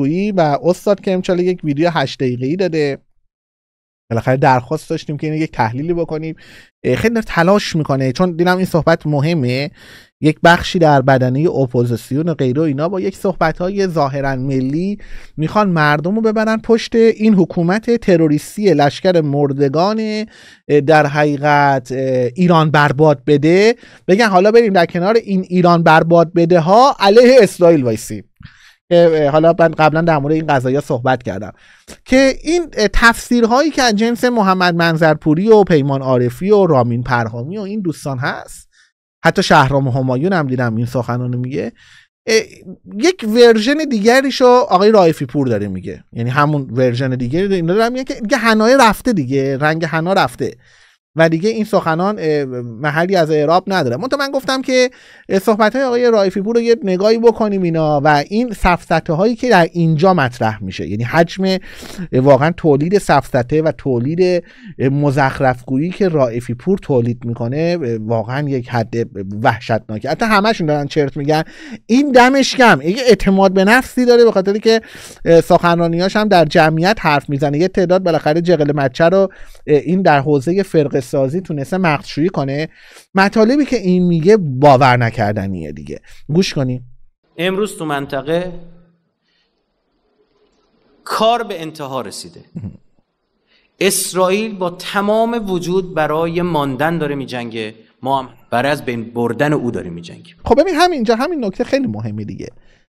گویی و استاد کرمچاله یک ویدیو 8 دقیقه‌ای داده بالاخره درخواست داشتیم که اینو یک تحلیلی بکنیم خیلی تلاش میکنه چون دیدم این صحبت مهمه یک بخشی در بدنه اپوزیسیون غیر و اینا با یک صحبت های ظاهرا ملی میخوان مردم رو ببرن پشت این حکومت تروریستی لشکر مردگان در حقیقت ایران برباد بده بگن حالا بریم در کنار این ایران برباد بده ها علیه اسرائیل وایسیم که حالا من قبلا در مورد این ها صحبت کردم که این تفسیرهایی که از جنس محمد منظرپوری و پیمان عارفی و رامین پرهامی و این دوستان هست حتی شهرام همایون هم دیدم این سخنان میگه یک ورژن دیگریش آقای رایفی پور داره میگه یعنی همون ورژن دیگری رو دارم میگه که دیگه هنای رفته دیگه رنگ هنا رفته و دیگه این سخنان محلی از اعراب نداره منتها من گفتم که صحبت های آقای رایفی پور رو یه نگاهی بکنیم اینا و این سفسته هایی که در اینجا مطرح میشه یعنی حجم واقعا تولید سفسته و تولید مزخرفگویی که رایفی پور تولید میکنه واقعا یک حد وحشتناکه حتی همشون دارن چرت میگن این دمش کم یه اعتماد به نفسی داره به خاطر که سخنرانیاش هم در جمعیت حرف میزنه یه تعداد بالاخره جغل مچه رو این در حوزه فرق سازی تونسته مقدشویی کنه مطالبی که این میگه باور نکردنیه دیگه گوش کنیم امروز تو منطقه کار به انتها رسیده اسرائیل با تمام وجود برای ماندن داره میجنگه ما هم برای از بین بردن او داره میجنگیم خب ببین همینجا همین نکته خیلی مهمه دیگه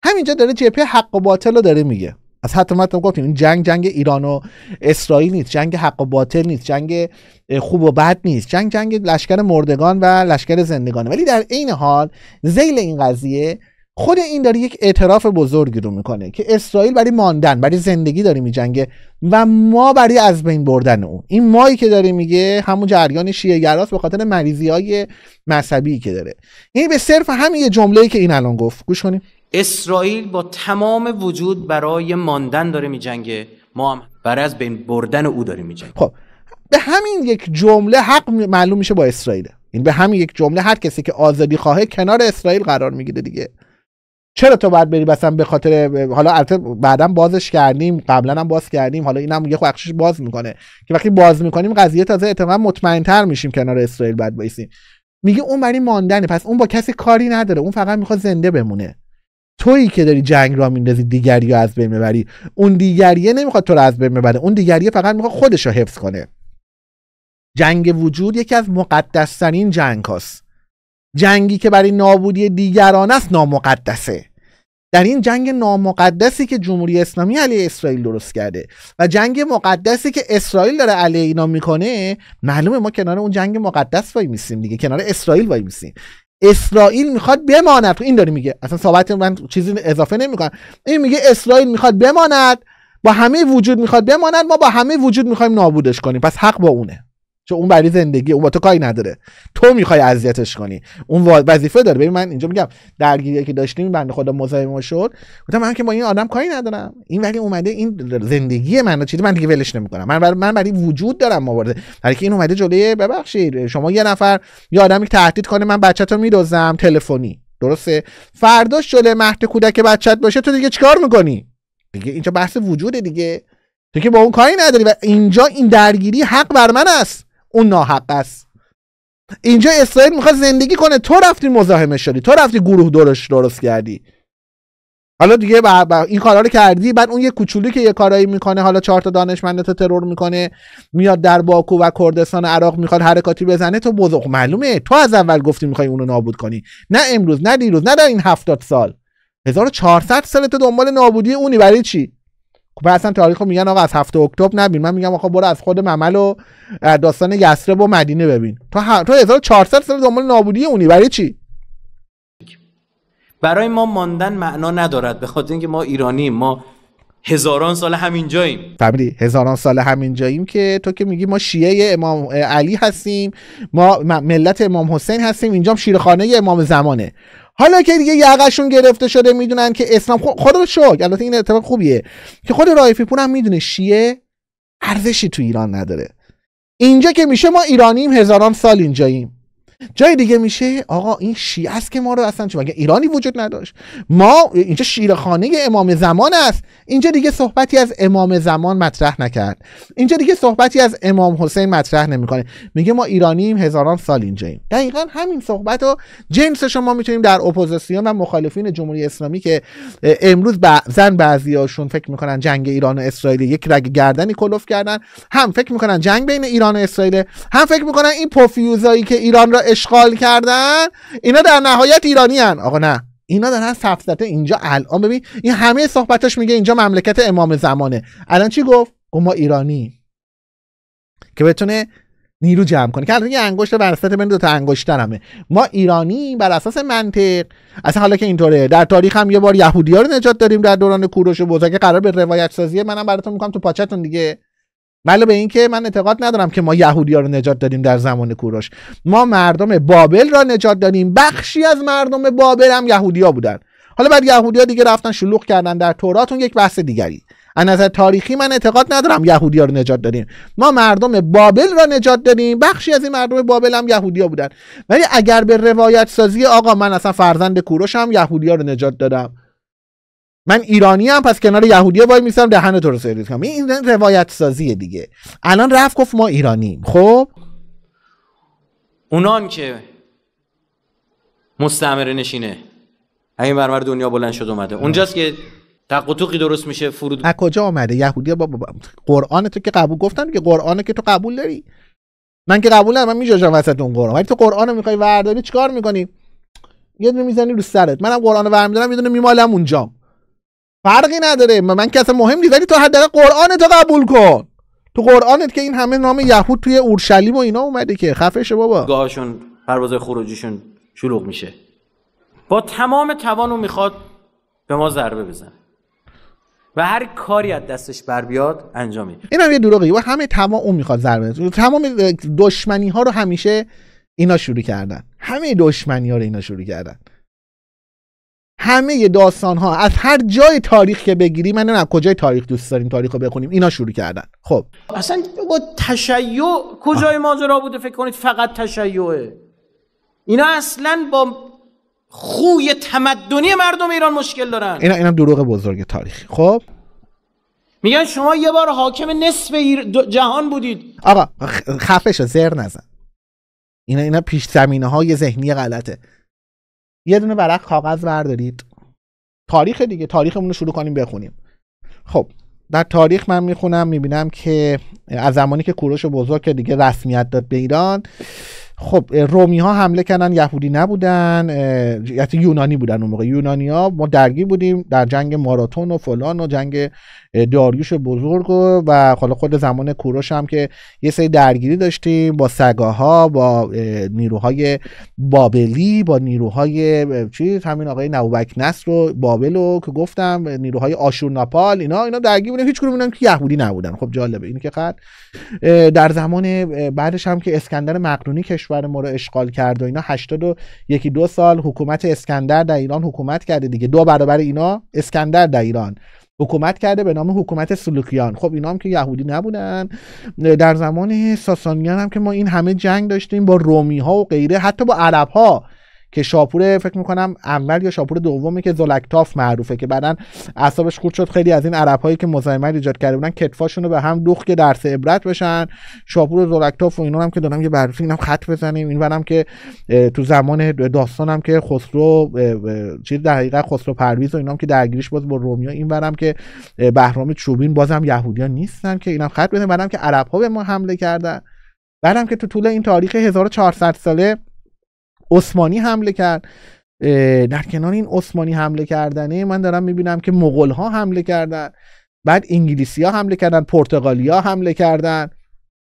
همینجا داره جپه حق و باطل رو داره میگه از حتی ما گفتیم این جنگ جنگ ایران و اسرائیل نیست جنگ حق و باطل نیست جنگ خوب و بد نیست جنگ جنگ لشکر مردگان و لشکر زندگانه ولی در عین حال زیل این قضیه خود این داره یک اعتراف بزرگی رو میکنه که اسرائیل برای ماندن برای زندگی داره میجنگه و ما برای از بین بردن اون این مایی که داره میگه همون جریان شیعه گراست به خاطر مریضی های مذهبی که داره این یعنی به صرف همین یه ای که این الان گفت گوش کنیم اسرائیل با تمام وجود برای ماندن داره میجنگه ما هم برای از بین بردن او داریم میجنگیم خب به همین یک جمله حق معلوم میشه با اسرائیل این به همین یک جمله هر کسی که آزادی خواهه کنار اسرائیل قرار میگیره دیگه چرا تو باید بری مثلا به خاطر حالا البته بعدا بازش کردیم قبلا هم باز کردیم حالا اینم یه بخشش باز میکنه که وقتی باز میکنیم قضیه تازه اعتماد تر میشیم کنار اسرائیل بعد بایسیم میگه اون برای ماندنه پس اون با کسی کاری نداره اون فقط میخواد زنده بمونه تویی که داری جنگ را میندازی دیگری از بین ببری اون دیگریه نمیخواد تو رو از بین ببره اون دیگریه فقط میخواد خودش رو حفظ کنه جنگ وجود یکی از مقدسترین جنگ هاست جنگی که برای نابودی دیگران است نامقدسه در این جنگ نامقدسی که جمهوری اسلامی علیه اسرائیل درست کرده و جنگ مقدسی که اسرائیل داره علیه اینا میکنه معلومه ما کنار اون جنگ مقدس وای میسیم دیگه کنار اسرائیل وای میسیم اسرائیل میخواد بماند خب این داری میگه اصلا صحبت من چیزی اضافه نمیکنم این میگه اسرائیل میخواد بماند با همه وجود میخواد بماند ما با همه وجود میخوایم نابودش کنیم پس حق با اونه چون اون برای زندگی اون با تو کاری نداره تو میخوای اذیتش کنی اون وظیفه داره ببین من اینجا میگم درگیری که داشتیم بنده خدا مزاحم شد گفتم من که با این آدم کاری ندارم این ولی اومده این زندگی منو چیزی من دیگه ولش نمیکنم من برای من برای وجود دارم مبارزه برای که این اومده جلوی ببخشید شما یه نفر یه آدمی تهدید کنه من بچه‌تو میدوزم تلفنی درسته فرداش جلوی مهد کودک بچت باشه تو دیگه چیکار میکنی دیگه اینجا بحث وجوده دیگه تو که با اون کاری نداری و اینجا این درگیری حق بر من است اون ناحق است اینجا اسرائیل میخواد زندگی کنه تو رفتی مزاحمه شدی تو رفتی گروه درش درست کردی حالا دیگه با این کارا رو کردی بعد اون یه کوچولی که یه کارایی میکنه حالا چهار تا دانشمند ترور میکنه میاد در باکو و کردستان و عراق میخواد حرکاتی بزنه تو بزرگ معلومه تو از اول گفتی میخوای اونو نابود کنی نه امروز نه دیروز نه در این هفتاد سال 1400 سال تو دنبال نابودی اونی برای چی خب اصلا تاریخو میگن آقا از هفته اکتبر نبین من میگم آقا برو از خود ممل و داستان یسرب و مدینه ببین تو ه... تو 1400 سال دنبال نابودی اونی برای چی برای ما ماندن معنا ندارد به اینکه ما ایرانی ما هزاران سال همین همینجاییم فهمیدی هزاران سال جاییم که تو که میگی ما شیعه امام علی هستیم ما ملت امام حسین هستیم اینجام شیرخانه امام زمانه حالا که دیگه یقشون گرفته شده میدونن که اسلام رو شکر البته این اتفاق خوبیه که خود رایفی پور هم میدونه شیه ارزشی تو ایران نداره اینجا که میشه ما ایرانیم هزاران سال اینجاییم جای دیگه میشه آقا این شیعه است که ما رو اصلا چه مگه ایرانی وجود نداشت ما اینجا شیرخانه امام زمان است اینجا دیگه صحبتی از امام زمان مطرح نکرد اینجا دیگه صحبتی از امام حسین مطرح نمیکنه میگه ما ایرانیم هزاران سال اینجاییم دقیقا همین صحبت رو جنس شما میتونیم در اپوزیسیون و مخالفین جمهوری اسلامی که امروز بعضن بعضیاشون فکر میکنن جنگ ایران و اسرائیل یک رگ گردنی کلف کردن هم فکر میکنن جنگ بین ایران و اسرائیل هم فکر میکنن این پوفیوزایی که ایران را اشغال کردن اینا در نهایت ایرانی هن. آقا نه اینا دارن سفزته اینجا الان ببین این همه صحبتش میگه اینجا مملکت امام زمانه الان چی گفت گفت ما ایرانی که بتونه نیرو جمع کنه که الان یه انگشت بر اساس بین دو تا انگشترمه ما ایرانی بر اساس منطق اصلا حالا که اینطوره در تاریخ هم یه بار یهودی‌ها رو نجات داریم در دوران کوروش و بزرگ قرار به روایت سازی منم براتون میگم تو پاچتون دیگه علاوه به اینکه من اعتقاد ندارم که ما یهودیا رو نجات دادیم در زمان کوروش ما مردم بابل را نجات دادیم بخشی از مردم بابل هم یهودیا بودن حالا بعد یهودیا دیگه رفتن شلوغ کردن در توراتون یک بحث دیگری از نظر تاریخی من اعتقاد ندارم یهودیا رو نجات دادیم ما مردم بابل را نجات دادیم بخشی از این مردم بابل هم یهودیا بودن ولی اگر به روایت سازی آقا من اصلا فرزند کوروش هم یهودیا رو نجات دادم من ایرانی هم پس کنار یهودی وای میسم دهن تو رو سرویس کنم این روایت سازیه دیگه الان رفت گفت ما ایرانیم خب اونان که مستعمره نشینه همین برمر دنیا بلند شد اومده اونجاست که تقوتوقی درست میشه فرود از کجا آمده یهودی با, با, با قرآن تو که قبول گفتن که قرآن که تو قبول داری من که قبول دارم من میجاشم وسط اون قرآن ولی تو قرآن میخوای ورداری چیکار میکنی یه دونه میزنی رو سرت منم قرآن ورمیدارم یه دونه میمالم اونجا فرقی نداره من که اصلا مهم نیست ولی تو حداقل قرآن تو قبول کن تو قرآنت که این همه نام یهود توی اورشلیم و اینا اومده که خفش بابا گاهشون پرواز خروجیشون شلوغ میشه با تمام توان میخواد به ما ضربه بزن و هر کاری از دستش بر بیاد انجام میده اینم یه دروغه و همه تمام اون میخواد ضربه بزنه تمام دشمنی ها رو همیشه اینا شروع کردن همه دشمنی ها رو اینا شروع کردن همه داستان ها از هر جای تاریخ که بگیری من نه کجای تاریخ دوست داریم تاریخ رو بخونیم اینا شروع کردن خب اصلا با تشیع کجای ماجرا بوده فکر کنید فقط تشیعه اینا اصلا با خوی تمدنی مردم ایران مشکل دارن اینا اینم دروغ بزرگ تاریخی خب میگن شما یه بار حاکم نصف جهان بودید آقا خفش زر نزن اینا اینا پیش زمینه های ذهنی غلطه یه دونه ورق کاغذ بردارید تاریخ دیگه تاریخمون رو شروع کنیم بخونیم خب در تاریخ من میخونم میبینم که از زمانی که کوروش بزرگ که دیگه رسمیت داد به ایران خب رومی ها حمله کردن یهودی نبودن یعنی یونانی بودن اون موقع یونانی ها ما درگیر بودیم در جنگ ماراتون و فلان و جنگ داریوش بزرگ و, و حالا خود زمان کوروش هم که یه سری درگیری داشتیم با سگاها با نیروهای بابلی با نیروهای چیز همین آقای نوبک نصر و بابل رو که گفتم نیروهای ناپال اینا اینا درگیر بودن هیچ کدوم که یهودی نبودن خب جالبه این که خط در زمان بعدش هم که اسکندر مقدونی کش کشور ما رو اشغال کرد و اینا 80 و یکی دو سال حکومت اسکندر در ایران حکومت کرده دیگه دو برابر اینا اسکندر در ایران حکومت کرده به نام حکومت سلوکیان خب اینا هم که یهودی نبودن در زمان ساسانیان هم که ما این همه جنگ داشتیم با رومی ها و غیره حتی با عرب ها که شاپور فکر میکنم اول یا شاپور دومی که زلکتاف معروفه که بعدا اعصابش خورد شد خیلی از این عرب هایی که مزاحمت ایجاد کرده بودن کتفاشون رو به هم دوخ که درس عبرت بشن شاپور و زلکتاف و اینا هم که دارم یه بررسی اینم خط بزنیم اینورم که تو زمان داستانم که خسرو چیز در حقیقت خسرو پرویز و اینام که درگیریش باز با رومیا این برم که بهرام چوبین بازم یهودیان نیستن که اینم خط بزنیم بعدم که عرب ها به ما حمله کردن بعدم که تو طول این تاریخ 1400 ساله عثمانی حمله کرد در کنار این عثمانی حمله کردنه من دارم میبینم که مغول ها حمله کردن بعد انگلیسی ها حمله کردن ها حمله کردن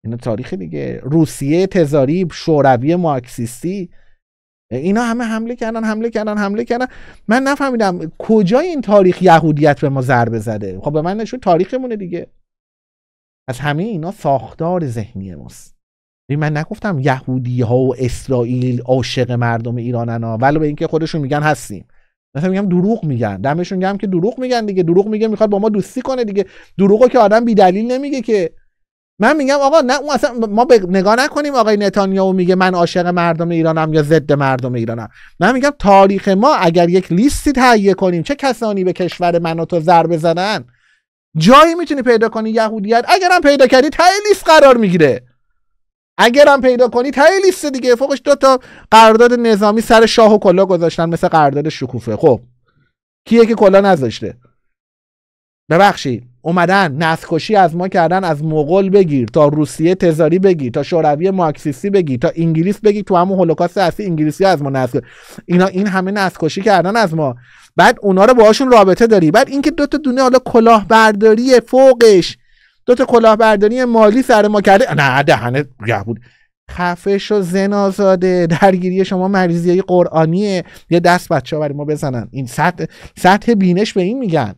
اینا تاریخ دیگه روسیه تزاری شوروی مارکسیستی اینا همه حمله کردن حمله کردن حمله کردن من نفهمیدم کجا این تاریخ یهودیت به ما ضربه زده خب به من نشون تاریخمونه دیگه از همه اینا ساختار ذهنی ماست من نگفتم یهودی ها و اسرائیل عاشق مردم ایران ها ولی به اینکه خودشون میگن هستیم مثلا میگم دروغ میگن دمشون گرم که دروغ میگن دیگه دروغ میگه میخواد با ما دوستی کنه دیگه دروغو که آدم بی دلیل نمیگه که من میگم آقا نه اون اصلا ما به نگاه نکنیم آقای نتانیاهو میگه من عاشق مردم ایرانم یا ضد مردم ایرانم من میگم تاریخ ما اگر یک لیستی تهیه کنیم چه کسانی به کشور من و تو ضرب زدن جایی میتونی پیدا کنی یهودیت اگرم پیدا کردی ته لیست قرار میگیره اگر هم پیدا کنی تای لیست دیگه فوقش دو تا قرارداد نظامی سر شاه و کلا گذاشتن مثل قرارداد شکوفه خب کیه که کلا نذاشته ببخشید اومدن نسکشی از ما کردن از مغول بگیر تا روسیه تزاری بگیر تا شوروی مارکسیستی بگیر تا انگلیس بگیر تو همون هولوکاست اصلی انگلیسی از ما نسخ اینا این همه نسکشی کردن از ما بعد اونا رو باهاشون رابطه داری بعد اینکه دو تا دونه حالا کلاهبرداری فوقش دوتا کلاهبرداری مالی سر ما کرده نه دهنه یه بود خفه و زن درگیری شما مریضی قرآنیه یه دست بچه ها برای ما بزنن این سطح, سطح بینش به این میگن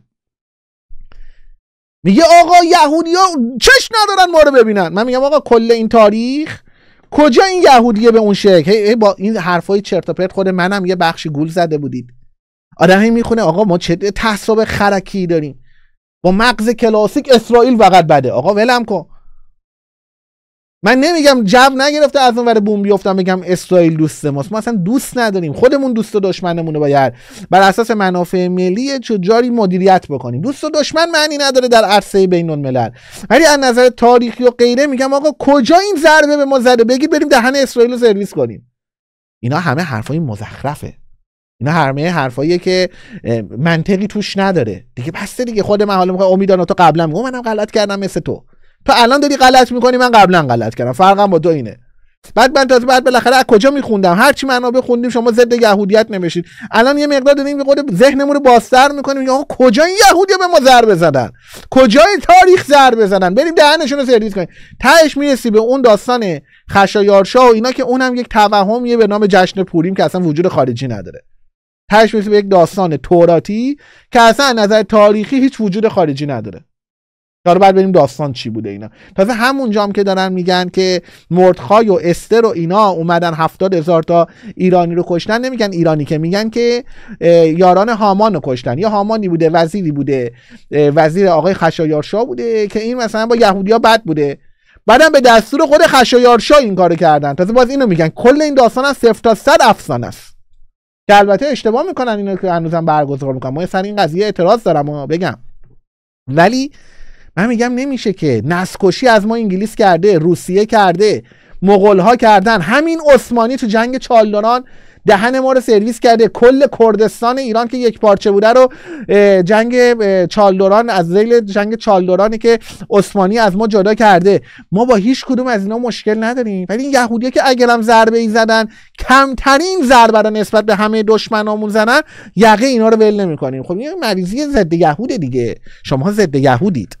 میگه آقا یهودی ها چش ندارن ما رو ببینن من میگم آقا کل این تاریخ کجا این یهودیه به اون شکل هی, با این حرفای چرت و پرت خود منم یه بخشی گول زده بودید آدم هی میخونه آقا ما چه تعصب خرکی داریم با مغز کلاسیک اسرائیل فقط بده آقا ولم کن من نمیگم جو نگرفته از اون ور بوم بیفتم بگم اسرائیل دوست ماست ما اصلا دوست نداریم خودمون دوست و دشمنمون رو باید بر اساس منافع ملی چجاری مدیریت بکنیم دوست و دشمن معنی نداره در عرصه بین الملل ولی از نظر تاریخی و غیره میگم آقا کجا این ضربه به ما زده بگیر بریم دهن اسرائیل رو سرویس کنیم اینا همه حرفای مزخرفه اینا هرمه یعنی حرفایی که منطقی توش نداره دیگه بسته دیگه خود من حالا میخوام تو قبلا میگم منم غلط کردم مثل تو تو الان داری غلط میکنی من قبلا غلط کردم فرقم با تو اینه بعد من تازه بعد بالاخره از کجا میخوندم هر چی منابع خوندیم شما ضد یهودیت نمیشید الان یه مقدار داریم خود ذهنمون رو باستر میکنیم یا کجا این یهودی به ما ضربه زدن کجا تاریخ ضربه زدن بریم دهنشون رو سرویس کنیم تهش میرسی به اون داستان خشایارشا و اینا که اونم یک توهمیه به نام جشن پوریم که اصلا وجود خارجی نداره تهش به یک داستان توراتی که اصلا نظر تاریخی هیچ وجود خارجی نداره داره بعد بریم داستان چی بوده اینا تازه همون جام که دارن میگن که مردخای و استر و اینا اومدن هفتاد هزار تا ایرانی رو کشتن نمیگن ایرانی که میگن که یاران هامان رو کشتن یا هامانی بوده وزیری بوده وزیر آقای خشایارشا بوده که این مثلا با یهودیا بد بوده بعدم به دستور خود خشایارشا این کارو کردن تازه باز اینو میگن کل این داستان از تا صد افسانه است که البته اشتباه میکنن اینو که هنوزم برگزار میکنن ما سر این قضیه اعتراض دارم و بگم ولی من میگم نمیشه که نسکشی از ما انگلیس کرده روسیه کرده مغول ها کردن همین عثمانی تو جنگ چالداران دهن ما رو سرویس کرده کل کردستان ایران که یک پارچه بوده رو جنگ چالدوران از ذیل جنگ چالدورانی که عثمانی از ما جدا کرده ما با هیچ کدوم از اینا مشکل نداریم ولی این یهودیه که اگرم هم ضربه ای زدن کمترین ضربه رو نسبت به همه دشمنامون زنن یقه اینا رو ول نمیکنیم خب این مریضی ضد یهود دیگه شما ضد یهودید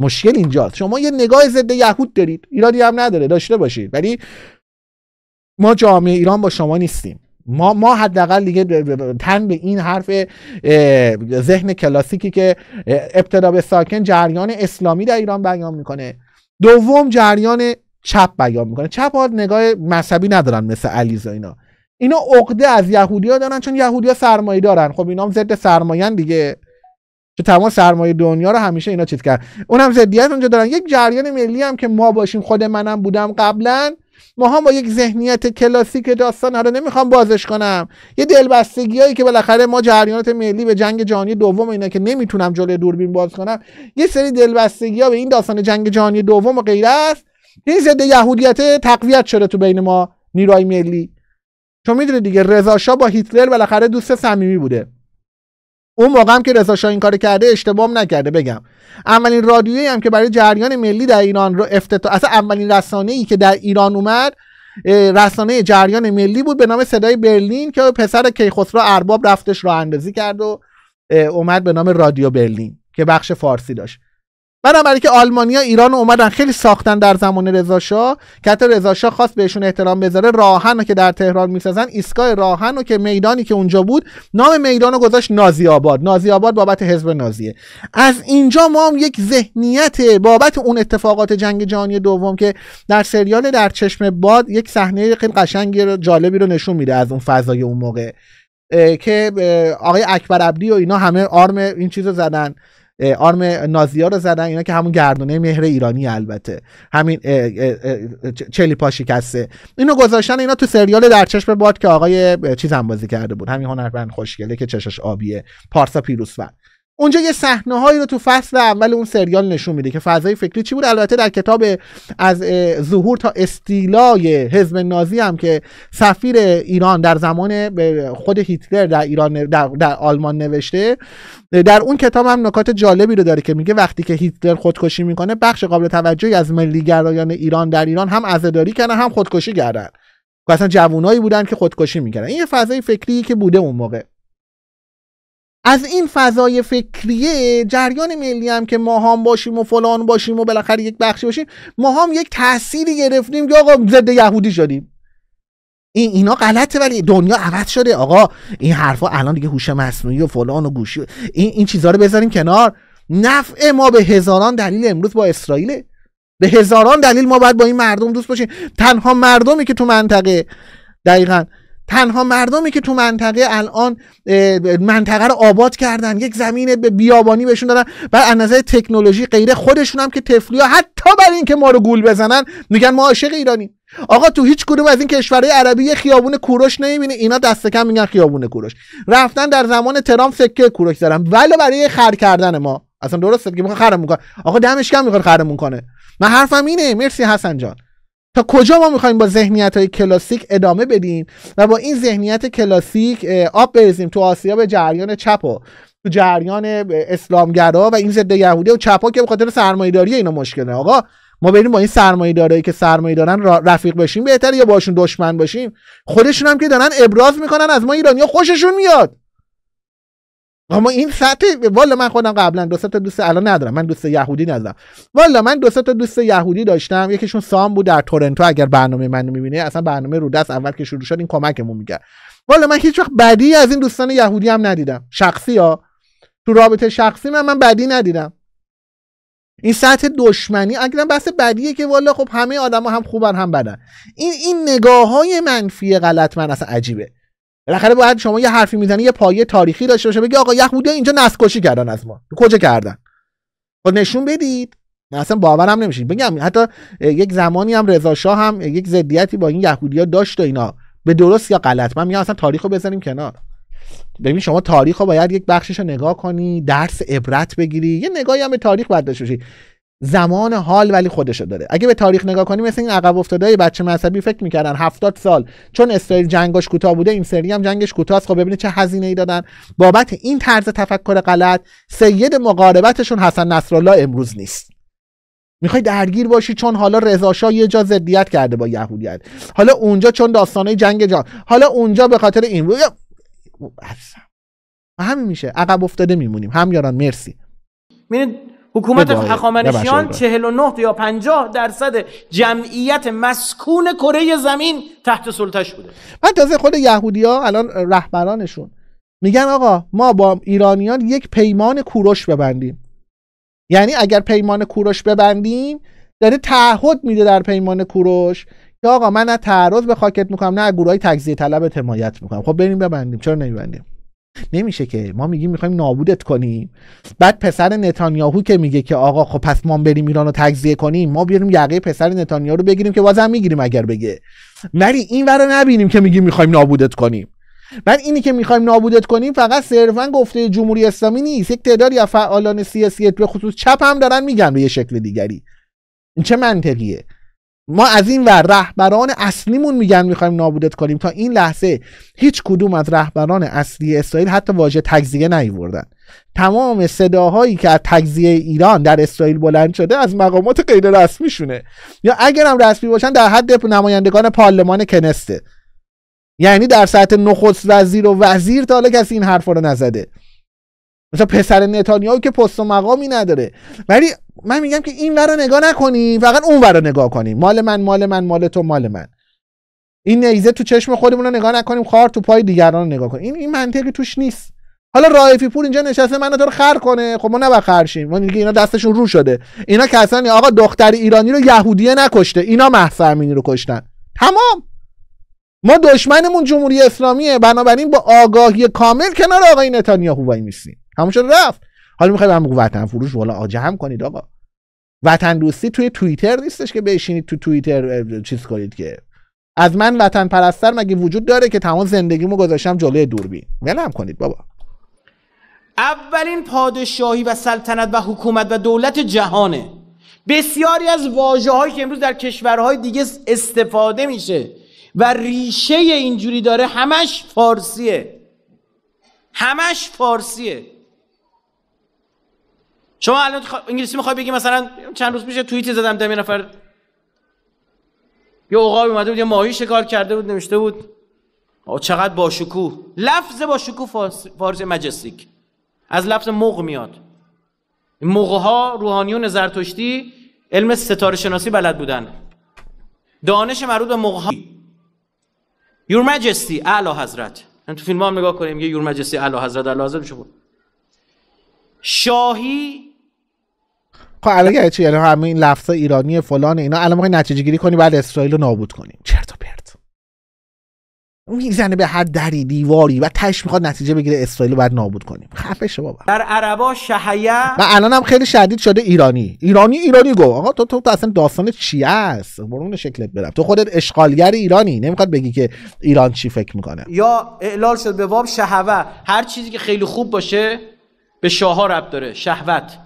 مشکل اینجاست شما یه نگاه ضد یهود دارید ایرادی هم نداره داشته باشید ولی ما جامعه ایران با شما نیستیم ما ما حداقل دیگه تن به این حرف ذهن کلاسیکی که ابتدا به ساکن جریان اسلامی در ایران بیان میکنه دوم جریان چپ بیان میکنه چپ ها نگاه مذهبی ندارن مثل علیزا اینا اینا عقده از یهودیا دارن چون یهودیا سرمایه دارن خب اینام هم ضد سرمایه دیگه چه تمام سرمایه دنیا رو همیشه اینا چیز کرد اونم ضدیت اونجا دارن یک جریان ملی هم که ما باشیم خود منم بودم قبلا ما هم با یک ذهنیت کلاسیک داستان رو نمیخوام بازش کنم یه دلبستگی هایی که بالاخره ما جریانات ملی به جنگ جهانی دوم اینا که نمیتونم جلوی دوربین باز کنم یه سری دلبستگی ها به این داستان جنگ جهانی دوم و غیره است این ضد یهودیت تقویت شده تو بین ما نیروهای ملی چون میدونه دیگه رضا با هیتلر بالاخره دوست صمیمی بوده اون موقع هم که رضا شاه این کرده اشتباه نکرده بگم اولین رادیویی هم که برای جریان ملی در ایران رو افتتا اصلا اولین رسانه ای که در ایران اومد رسانه جریان ملی بود به نام صدای برلین که پسر کیخسرو ارباب رفتش رو اندازی کرد و اومد به نام رادیو برلین که بخش فارسی داشت بعدم برای که آلمانیا ایران اومدن خیلی ساختن در زمان رضاشاه که حتی رضاشاه خواست بهشون احترام بذاره راهن رو که در تهران میسازن ایستگاه راهن رو که میدانی که اونجا بود نام میدان رو گذاشت نازی آباد نازی آباد بابت حزب نازیه از اینجا ما هم یک ذهنیت بابت اون اتفاقات جنگ جهانی دوم که در سریال در چشم باد یک صحنه خیلی قشنگی جالبی رو نشون میده از اون فضای اون موقع که آقای اکبر عبدی و اینا همه آرم این چیز رو زدن آرم نازی رو زدن اینا که همون گردونه مهر ایرانی البته همین چلی پا شکسته اینو گذاشتن اینا تو سریال در چشم باد که آقای چیزم بازی کرده بود همین هنرمند خوشگله که چشش آبیه پارسا پیروسفند اونجا یه صحنه هایی رو تو فصل اول اون سریال نشون میده که فضای فکری چی بود البته در کتاب از ظهور تا استیلای حزب نازی هم که سفیر ایران در زمان خود هیتلر در ایران در, آلمان نوشته در اون کتاب هم نکات جالبی رو داره که میگه وقتی که هیتلر خودکشی میکنه بخش قابل توجهی از ملیگرایان ایران در ایران هم عزاداری کردن هم خودکشی کردن و اصلا بودن که خودکشی میکردن این یه فضای فکری که بوده اون موقع از این فضای فکریه جریان ملی هم که ما هم باشیم و فلان باشیم و بالاخره یک بخشی باشیم ما هم یک تأثیری گرفتیم که آقا ضد یهودی شدیم این اینا غلطه ولی دنیا عوض شده آقا این حرفا الان دیگه هوش مصنوعی و فلان و گوشی این این چیزا رو بذاریم کنار نفع ما به هزاران دلیل امروز با اسرائیل به هزاران دلیل ما باید با این مردم دوست باشیم تنها مردمی که تو منطقه دقیقا تنها مردمی که تو منطقه الان منطقه رو آباد کردن یک زمین به بیابانی بهشون دادن بعد از نظر تکنولوژی غیره خودشون هم که تفلیا حتی برای اینکه ما رو گول بزنن میگن ما عاشق ایرانی آقا تو هیچ کدوم از این کشورهای عربی یه خیابون کوروش نمیبینه اینا دست کم میگن خیابون کوروش رفتن در زمان ترام سکه کوروش دارن ولی برای خر کردن ما اصلا درسته که میخوان خرمون کنه آقا دمش کم میخواد خرمون کنه من حرفم اینه مرسی حسن جان تا کجا ما میخوایم با ذهنیت های کلاسیک ادامه بدیم و با این ذهنیت کلاسیک آب بریزیم تو آسیا به جریان چپ و تو جریان اسلامگرا و این ضد یهودی و چپا که به خاطر سرمایه‌داری اینا مشکله آقا ما بریم با این سرمایه‌دارایی که سرمایه دارن رفیق باشیم بهتره یا باشون دشمن باشیم خودشون هم که دارن ابراز میکنن از ما ایرانیا خوششون میاد اما این سطح والا من خودم قبلا دو تا دوست الان ندارم من دوست یهودی ندارم والا من دو تا دوست یهودی داشتم یکیشون سام بود در تورنتو اگر برنامه منو میبینه اصلا برنامه رو دست اول که شروع شد این کمکمون میگه والا من هیچ وقت بدی از این دوستان یهودی هم ندیدم شخصی ها تو رابطه شخصی من من بدی ندیدم این سطح دشمنی اگرم بحث بدیه که والا خب همه آدما هم خوبن هم بدن این این نگاه های منفی غلط من اصلا عجیبه بالاخره باید شما یه حرفی میزنی یه پایه تاریخی داشته باشه بگی آقا یهودی اینجا نسکشی کردن از ما کجا کردن خب نشون بدید اصلا باورم نمیشه بگم حتی یک زمانی هم رضا شاه هم یک ضدیتی با این یهودیا داشت و اینا به درست یا غلط من میگم اصلا تاریخ بزنیم کنار ببین شما تاریخو باید یک بخشش رو نگاه کنی درس عبرت بگیری یه نگاهی هم به تاریخ باید داشته باشی زمان حال ولی خودشو داره اگه به تاریخ نگاه کنیم مثل این عقب افتادهای بچه مذهبی فکر میکردن 70 سال چون اسرائیل جنگش کوتاه بوده این سری هم جنگش کوتاه خب ببینید چه هزینه ای دادن بابت این طرز تفکر غلط سید مقاربتشون حسن نصرالله امروز نیست میخوای درگیر باشی چون حالا رضا یه جا ضدیت کرده با یهودیت حالا اونجا چون داستانه جنگ جان حالا اونجا به خاطر این همین میشه عقب افتاده میمونیم هم یاران مرسی حکومت هخامنشیان 49 یا 50 درصد جمعیت مسکون کره زمین تحت سلطش بوده من تازه خود یهودی ها الان رهبرانشون میگن آقا ما با ایرانیان یک پیمان کوروش ببندیم یعنی اگر پیمان کوروش ببندیم داره تعهد میده در پیمان کوروش که آقا من نه تعرض به خاکت میکنم نه گروه های تجزیه طلب حمایت میکنم خب بریم ببندیم چرا نمیبندیم نمیشه که ما میگیم میخوایم نابودت کنیم بعد پسر نتانیاهو که میگه که آقا خب پس ما بریم ایران رو تجزیه کنیم ما بیاریم یقه پسر نتانیاهو رو بگیریم که بازم میگیریم اگر بگه ولی این ور نبینیم که میگیم میخوایم نابودت کنیم بعد اینی که میخوایم نابودت کنیم فقط صرفا گفته جمهوری اسلامی نیست یک تعدادی از فعالان سیاسی به خصوص چپ هم دارن میگن به یه شکل دیگری این چه منطقیه ما از این ور رهبران اصلیمون میگن میخوایم نابودت کنیم تا این لحظه هیچ کدوم از رهبران اصلی اسرائیل حتی واژه تجزیه نیوردن تمام صداهایی که از تجزیه ایران در اسرائیل بلند شده از مقامات غیر رسمی شونه یا اگر هم رسمی باشن در حد نمایندگان پارلمان کنسته یعنی در سطح نخست وزیر و وزیر تا حالا کسی این حرف رو نزده مثلا پسر نتانیاهو که پست و مقامی نداره ولی من میگم که این رو نگاه نکنیم فقط اون رو نگاه کنیم مال من مال من مال تو مال من این نیزه تو چشم خودمون رو نگاه نکنیم خار تو پای دیگران رو نگاه کنیم این این منطقی توش نیست حالا رایفی پور اینجا نشسته منو تو رو خر کنه خب ما نباید خرشیم ما دیگه اینا دستشون رو شده اینا کسانی آقا دختر ایرانی رو یهودیه نکشته اینا مهسا امینی رو کشتن تمام ما دشمنمون جمهوری اسلامیه بنابراین با آگاهی کامل کنار آقای نتانیاهو وای میسیم همون رفت حالا میخواد هم وطن فروش والا آجه هم کنید آقا وطن توی توییتر نیستش که بشینید تو توییتر چیز کنید که از من وطن پرستر مگه وجود داره که تمام زندگیمو گذاشتم جلوی دوربین ولم کنید بابا اولین پادشاهی و سلطنت و حکومت و دولت جهانه بسیاری از واجه هایی که امروز در کشورهای دیگه استفاده میشه و ریشه اینجوری داره همش فارسیه همش فارسیه شما الان انگلیسی میخوای بگی مثلا چند روز میشه توییتی زدم دم نفر یه عقاب اومده بود یه ماهی شکار کرده بود نمیشته بود آه چقدر با لفظ باشکو فارس... فارسی مجستیک از لفظ مغ میاد مغها ها روحانیون زرتشتی علم ستاره شناسی بلد بودن دانش مربوط مغها ها یور مجستی اعلی حضرت تو فیلم هم نگاه کنیم یه یور مجستی اعلی حضرت اعلی حضرت بود. شاهی خب الان یعنی چی یعنی این ایرانی فلان اینا الان میخوای نتیجه گیری کنی بعد اسرائیل رو نابود کنی چرت و پرت میزنه به هر دری دیواری و تش میخواد نتیجه بگیره اسرائیل رو بعد نابود کنیم خفه شو بابا در عربا شهیه و الان هم خیلی شدید شده ایرانی ایرانی ایرانی گو آقا تو تو, تو اصلا داستان چی است برون شکلت برم تو خودت اشغالگر ایرانی نمیخواد بگی که ایران چی فکر میکنه یا اعلال شد به باب شهوه هر چیزی که خیلی خوب باشه به شاه رب داره شهوت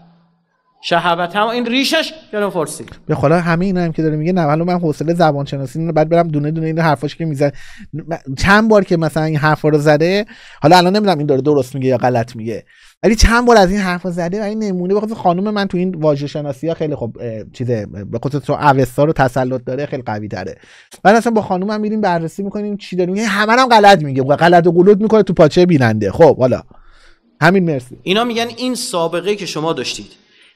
شهوت هم این ریشش جلو فارسی به خدا همه اینا هم که داره میگه نه حالا من حوصله زبان شناسی اینو بعد برم دونه دونه این حرفاش که میزنه چند بار که مثلا این حرفا رو زده حالا الان نمیدونم این داره درست میگه یا غلط میگه ولی چند بار از این حرفا زده و این نمونه بخاطر خانم من تو این واژه شناسی ها خیلی خب چیز به خاطر تو اوستا رو تسلط داره خیلی قوی داره بعد اصلا با خانومم میریم بررسی میکنیم چی داره میگه یعنی همه هم غلط میگه غلط و غلط میکنه تو پاچه بیننده خب حالا همین مرسی اینا میگن این سابقه که شما داشتید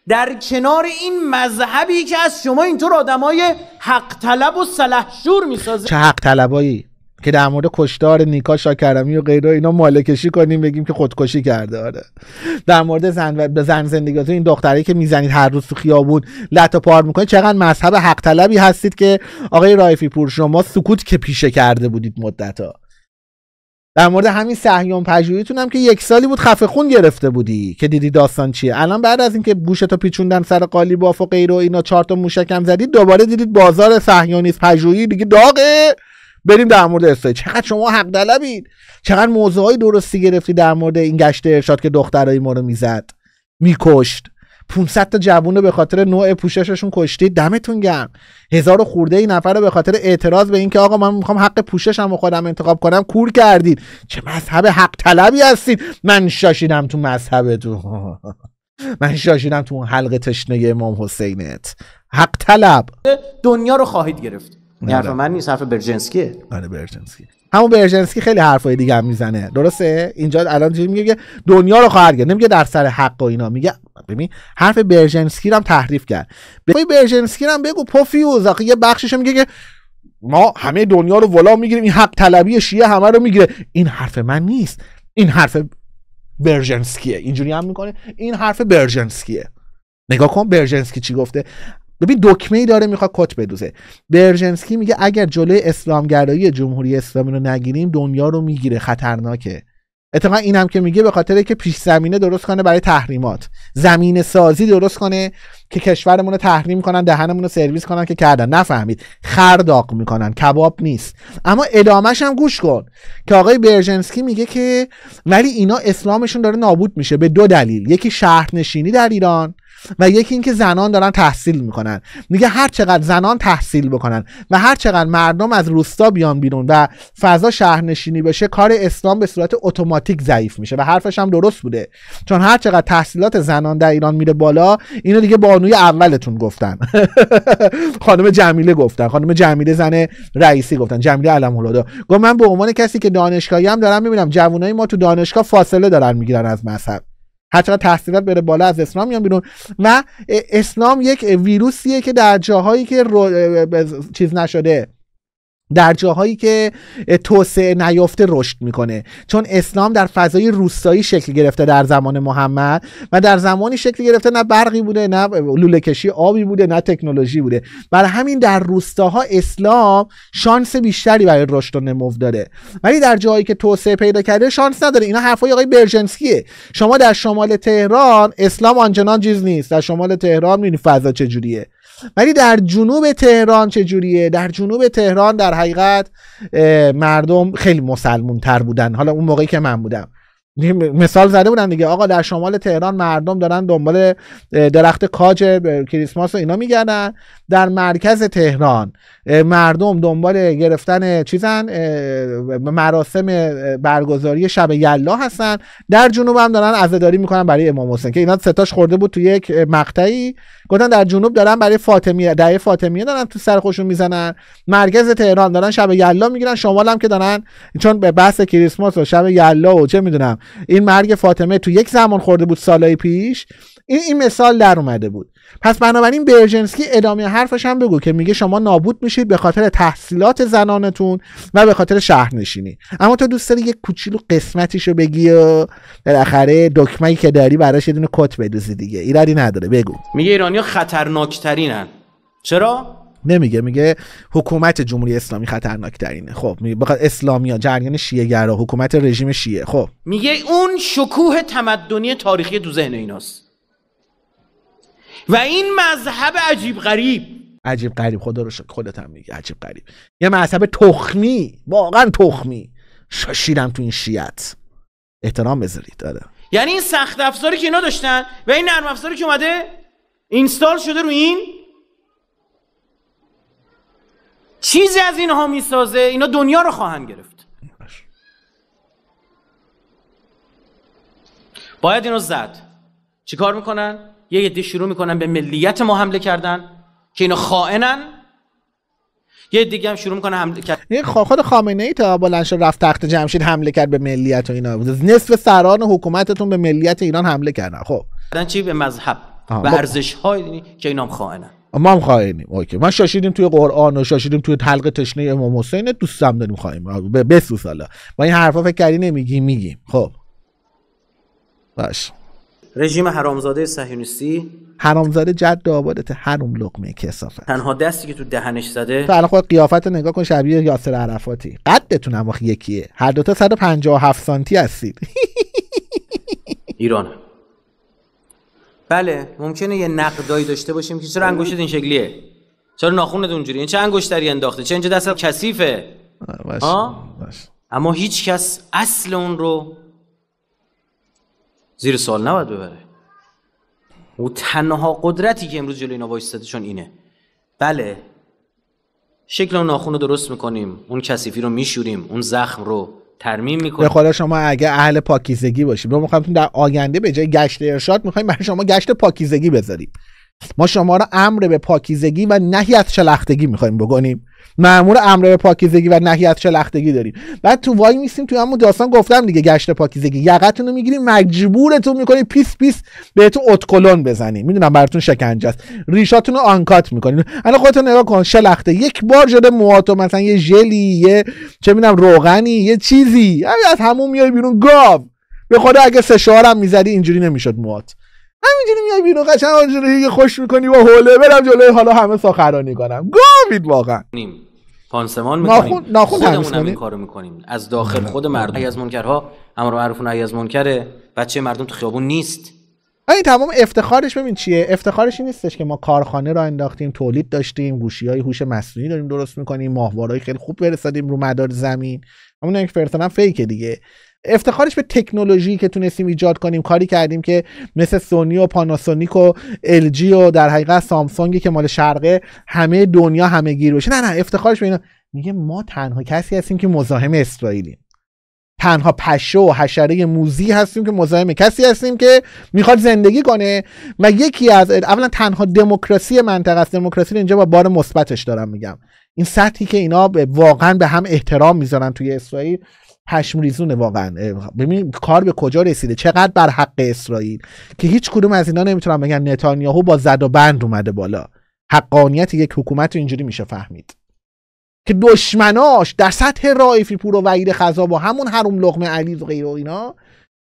در کنار این مذهبی که از شما اینطور آدمای حق طلب و سلحشور میسازه چه حق طلبایی که در مورد کشتار نیکا شاکرمی و غیره اینا مالکشی کنیم بگیم که خودکشی کرده آره در مورد زن به زن زندگی این دختری که میزنید هر روز تو خیابون و پار میکنید چقدر مذهب حق طلبی هستید که آقای رایفی پور شما سکوت که پیشه کرده بودید مدت ها در مورد همین سهیون پژوهیتون هم که یک سالی بود خفه خون گرفته بودی که دیدی داستان چیه الان بعد از اینکه گوشتو پیچوندن سر باف و غیر و اینا چهار تا موشکم زدید دوباره دیدید بازار سهیونیس پژویی دیگه داغه بریم در مورد استای چقدر شما حق طلبید چقدر موضوعهای درستی گرفتی در مورد این گشت ارشاد که دخترای ما رو میزد میکشت 500 تا جوون رو به خاطر نوع پوشششون کشتید دمتون گرم هزار خورده ای نفر رو به خاطر اعتراض به اینکه آقا من میخوام حق پوششم و خودم انتخاب کنم کور کردید چه مذهب حق طلبی هستید من شاشیدم تو مذهبتون من شاشیدم تو اون حلقه تشنه امام حسینت حق طلب دنیا رو خواهید گرفت نه بله. من نیست حرف برجنسکیه آره برجنسکیه همون برژنسکی خیلی حرفای دیگه هم میزنه درسته اینجا الان میگه دنیا رو خواهد گرفت نمیگه در سر حق و اینا میگه ببین حرف برژنسکی رو هم تحریف کرد بگو برژنسکی رو هم بگو پوفیوز آخه یه بخشش میگه که ما همه دنیا رو ولا میگیریم این حق طلبی شیعه همه رو میگیره این حرف من نیست این حرف برژنسکیه اینجوری هم میکنه این حرف برژنسکیه نگاه کن برژنسکی چی گفته ببین دکمه ای داره میخواد کت بدوزه برژنسکی میگه اگر جلوی اسلامگرایی جمهوری اسلامی رو نگیریم دنیا رو میگیره خطرناکه اتفاقا این هم که میگه به خاطر که پیش زمینه درست کنه برای تحریمات زمین سازی درست کنه که کشورمون رو تحریم کنن دهنمون رو سرویس کنن که کردن نفهمید خرداق میکنن کباب نیست اما ادامهش هم گوش کن که آقای برژنسکی میگه که ولی اینا اسلامشون داره نابود میشه به دو دلیل یکی شهرنشینی در ایران و یکی اینکه زنان دارن تحصیل میکنن میگه هر چقدر زنان تحصیل بکنن و هر چقدر مردم از روستا بیان بیرون و فضا شهرنشینی بشه کار اسلام به صورت اتوماتیک ضعیف میشه و حرفش هم درست بوده چون هر چقدر تحصیلات زنان در ایران میره بالا اینو دیگه بانوی اولتون گفتن خانم جمیله گفتن خانم جمیله زن رئیسی گفتن جمیله الهدا گفت من به عنوان کسی که دانشگاهی هم دارم میبینم جوانای ما تو دانشگاه فاصله دارن میگیرن از مذهب هر چقدر تحصیلات بره بالا از اسلام میان بیرون و اسلام یک ویروسیه که در جاهایی که رو... چیز نشده در جاهایی که توسعه نیافته رشد میکنه چون اسلام در فضای روستایی شکل گرفته در زمان محمد و در زمانی شکل گرفته نه برقی بوده نه لوله کشی آبی بوده نه تکنولوژی بوده برای همین در روستاها اسلام شانس بیشتری برای رشد و نمو داره ولی در جاهایی که توسعه پیدا کرده شانس نداره اینا حرفای آقای برژنسکیه شما در شمال تهران اسلام آنچنان چیز نیست در شمال تهران میبینی فضا چجوریه ولی در جنوب تهران چجوریه در جنوب تهران در حقیقت مردم خیلی مسلمون تر بودن حالا اون موقعی که من بودم مثال زده بودن دیگه آقا در شمال تهران مردم دارن دنبال درخت کاج کریسمس و اینا میگردن در مرکز تهران مردم دنبال گرفتن چیزن مراسم برگزاری شب یلا هستن در جنوب هم دارن عزاداری میکنن برای امام حسین که اینا ستاش خورده بود تو یک مقطعی گفتن در جنوب دارن برای فاطمیه دعیه فاطمیه دارن تو سر خودشون میزنن مرکز تهران دارن شب یلا میگیرن شمال هم که دارن چون به بحث کریسمس و شب یلا و چه میدونم این مرگ فاطمه تو یک زمان خورده بود سالای پیش این این مثال در اومده بود پس بنابراین برژنسکی ادامه حرفش هم بگو که میگه شما نابود میشید به خاطر تحصیلات زنانتون و به خاطر شهرنشینی اما تو دوست داری یه کوچولو قسمتیشو بگی و بالاخره دکمه‌ای که داری براش یه دونه کت بدوزی دیگه ایرادی نداره بگو میگه ایرانیا خطرناکترینن چرا نمیگه میگه حکومت جمهوری اسلامی خطرناک ترینه خب میگه بخاطر اسلامیا جریان شیعه گرا حکومت رژیم شیعه خب میگه اون شکوه تمدنی تاریخی تو ذهن ایناست و این مذهب عجیب غریب عجیب غریب خدا رو شکر خودت هم عجیب غریب یه مذهب تخمی واقعا تخمی شیرم تو این شیعت احترام بذارید آره یعنی این سخت افزاری که اینا داشتن و این نرم افزاری که اومده اینستال شده رو این چیزی از اینها میسازه اینا دنیا رو خواهند گرفت باید اینو زد چیکار میکنن یه عده شروع میکنن به ملیت ما حمله کردن که اینا خائنن یه دیگه هم شروع میکنه حمله کرد این خود خامنه ای تا بلنش رفت تخت جمشید حمله کرد به ملیت و اینا نصف سران حکومتتون به ملیت ایران حمله کردن خب چی به مذهب و ارزش هایی که اینام خائنن ما هم خائنیم اوکی ما شاشیدیم توی قرآن و شاشیدیم توی حلق تشنه امام حسین هم داریم خواهیم بسوس حالا ما این حرفا فکر کردی نمیگیم میگیم خب باشه رژیم حرامزاده صهیونیستی حرامزاده جد آبادت هروم لقمه کسافت تنها دستی که تو دهنش زده تو الان خود قیافت نگاه کن شبیه یاسر عرفاتی قدتون هم یکیه هر دوتا 157 سانتی هستید ایرانه بله ممکنه یه نقدایی داشته باشیم که چرا انگشت این شکلیه چرا ناخونت اونجوری این چه انگشتری انداخته چه اینجا دست کثیفه باشه باشه اما هیچ کس اصل اون رو زیر سال نباید ببره او تنها قدرتی که امروز جلوی اینا اینه بله شکل اون ناخون رو درست میکنیم اون کسیفی رو میشوریم اون زخم رو ترمیم میکنیم به خدا شما اگه اهل پاکیزگی باشید ما میخوایم در آینده به جای گشت ارشاد میخوایم برای شما گشت پاکیزگی بذاریم ما شما را امر به پاکیزگی و نهی از شلختگی میخوایم بکنیم معمور امر به پاکیزگی و نهی از شلختگی داریم بعد تو وای میسیم تو همون داستان گفتم دیگه گشت پاکیزگی یقتون رو میگیریم مجبورتون میکنیم پیس پیس بهتون اتکلون بزنیم میدونم براتون شکنجه است ریشاتونو رو آنکات میکنیم الان خودتون نگاه کن شلخته یک بار شده مواتو مثلا یه ژلی یه چه میدونم روغنی یه چیزی از همون میای بیرون گاو به خدا اگه سه میزدی اینجوری نمیشد موات همینجوری میای بیرون قشنگ اونجوری خوش میکنی با حوله برم جلوی حالا همه ساخرانی کنم گاوید واقعا پانسمان میکنیم ناخون, ناخون کارو میکنیم از داخل خود مردم از منکرها امر معروف نهی از منکره بچه مردم تو خیابون نیست این تمام افتخارش ببین چیه افتخارش این نیستش که ما کارخانه را انداختیم تولید داشتیم گوشی های هوش مصنوعی داریم درست میکنیم ماهوارهای خیلی خوب برسادیم رو مدار زمین همون یک فرسان هم فیک دیگه افتخارش به تکنولوژی که تونستیم ایجاد کنیم کاری کردیم که مثل سونی و پاناسونیک و الژی و در حقیقت سامسونگی که مال شرقه همه دنیا همه گیر بشه نه نه افتخارش به اینا میگه ما تنها کسی هستیم که مزاحم اسرائیلیم تنها پشه و حشره موزی هستیم که مزاحم کسی هستیم که میخواد زندگی کنه و یکی از اولا تنها دموکراسی منطقه است دموکراسی اینجا با بار مثبتش دارم میگم این سطحی که اینا واقعا به هم احترام میذارن توی اسرائیل پشم ریزونه واقعا ببین کار به کجا رسیده چقدر بر حق اسرائیل که هیچ کدوم از اینا نمیتونن بگن نتانیاهو با زد و بند اومده بالا حقانیت یک حکومت رو اینجوری میشه فهمید که دشمناش در سطح رایفی پور و وعید خزا با همون حروم لغمه علیز و غیر و اینا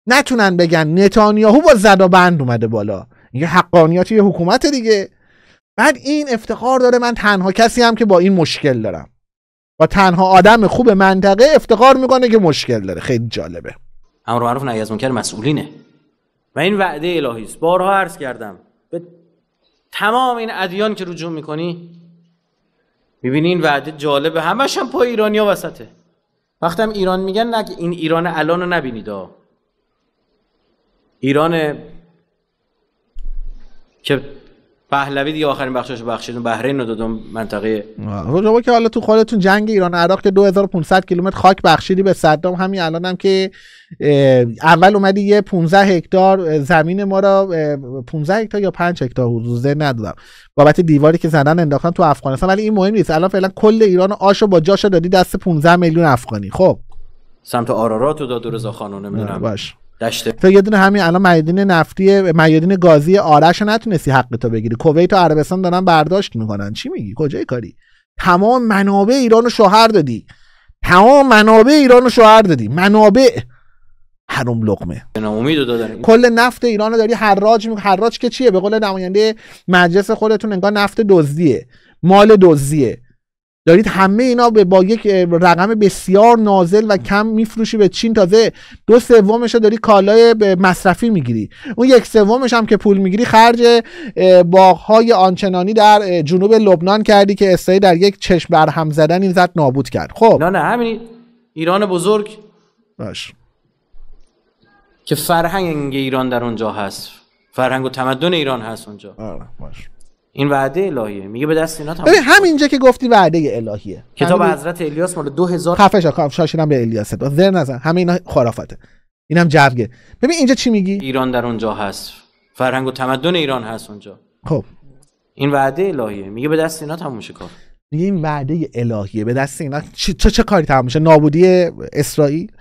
نتونن بگن نتانیاهو با زد و بند اومده بالا یه حقانیت یه حکومت دیگه بعد این افتخار داره من تنها کسی هم که با این مشکل دارم و تنها آدم خوب منطقه افتخار میکنه که مشکل داره خیلی جالبه امر معروف نهی از منکر مسئولینه و این وعده الهی است بارها عرض کردم به تمام این ادیان که رجوع میکنی میبینی این وعده جالبه همش هم پای ایرانیا وسطه وقتی هم ایران میگن نه این ایران الان رو نبینید ایران که پهلوی دیگه آخرین بخشش بخشیدون بحرین رو دادم منطقه شما که حالا تو خودتون جنگ ایران عراق که 2500 کیلومتر خاک بخشیدی به صدام همین الانم هم که اول اومدی یه 15 هکتار زمین ما رو، 15 هکتار یا 5 هکتار حدوده ندادم بابت دیواری که زدن انداختن تو افغانستان ولی این مهم نیست الان فعلا کل ایران آشو با جاشو دادی دست 15 میلیون افغانی خب سمت آرارات و داد رضا خانو نمیدونم باش دشته تو یه دونه همین الان میادین نفتی میادین گازی آرش رو نتونستی حق تو بگیری کویت و عربستان دارن برداشت میکنن چی میگی کجای کاری تمام منابع ایران رو شوهر دادی تمام منابع ایران رو شوهر دادی منابع حروم لقمه کل نفت ایران رو داری حراج می... حراج که چیه به قول نماینده مجلس خودتون انگار نفت دزدیه مال دزدیه دارید همه اینا به با یک رقم بسیار نازل و کم میفروشی به چین تازه دو سومش داری کالای مصرفی میگیری اون یک سومش هم که پول میگیری خرج باغهای آنچنانی در جنوب لبنان کردی که اسرائیل در یک چشم برهم زدن این زد نابود کرد خب نه نه همین ایران بزرگ باش که فرهنگ ایران در اونجا هست فرهنگ و تمدن ایران هست اونجا آره باش این وعده الهیه میگه به دست اینا تمام ببین همینجا که گفتی وعده الهیه کتاب همین... حضرت الیاس مال 2000 خفش کاف شاشینم به الیاس داد زر نزن همه اینا خرافاته اینم جوگه ببین اینجا چی میگی ایران در اونجا هست فرهنگ و تمدن ایران هست اونجا خب این وعده الهیه میگه به دست اینا تموم کار میگه این وعده الهیه به دست اینا چه چه, چه کاری تموم میشه نابودی اسرائیل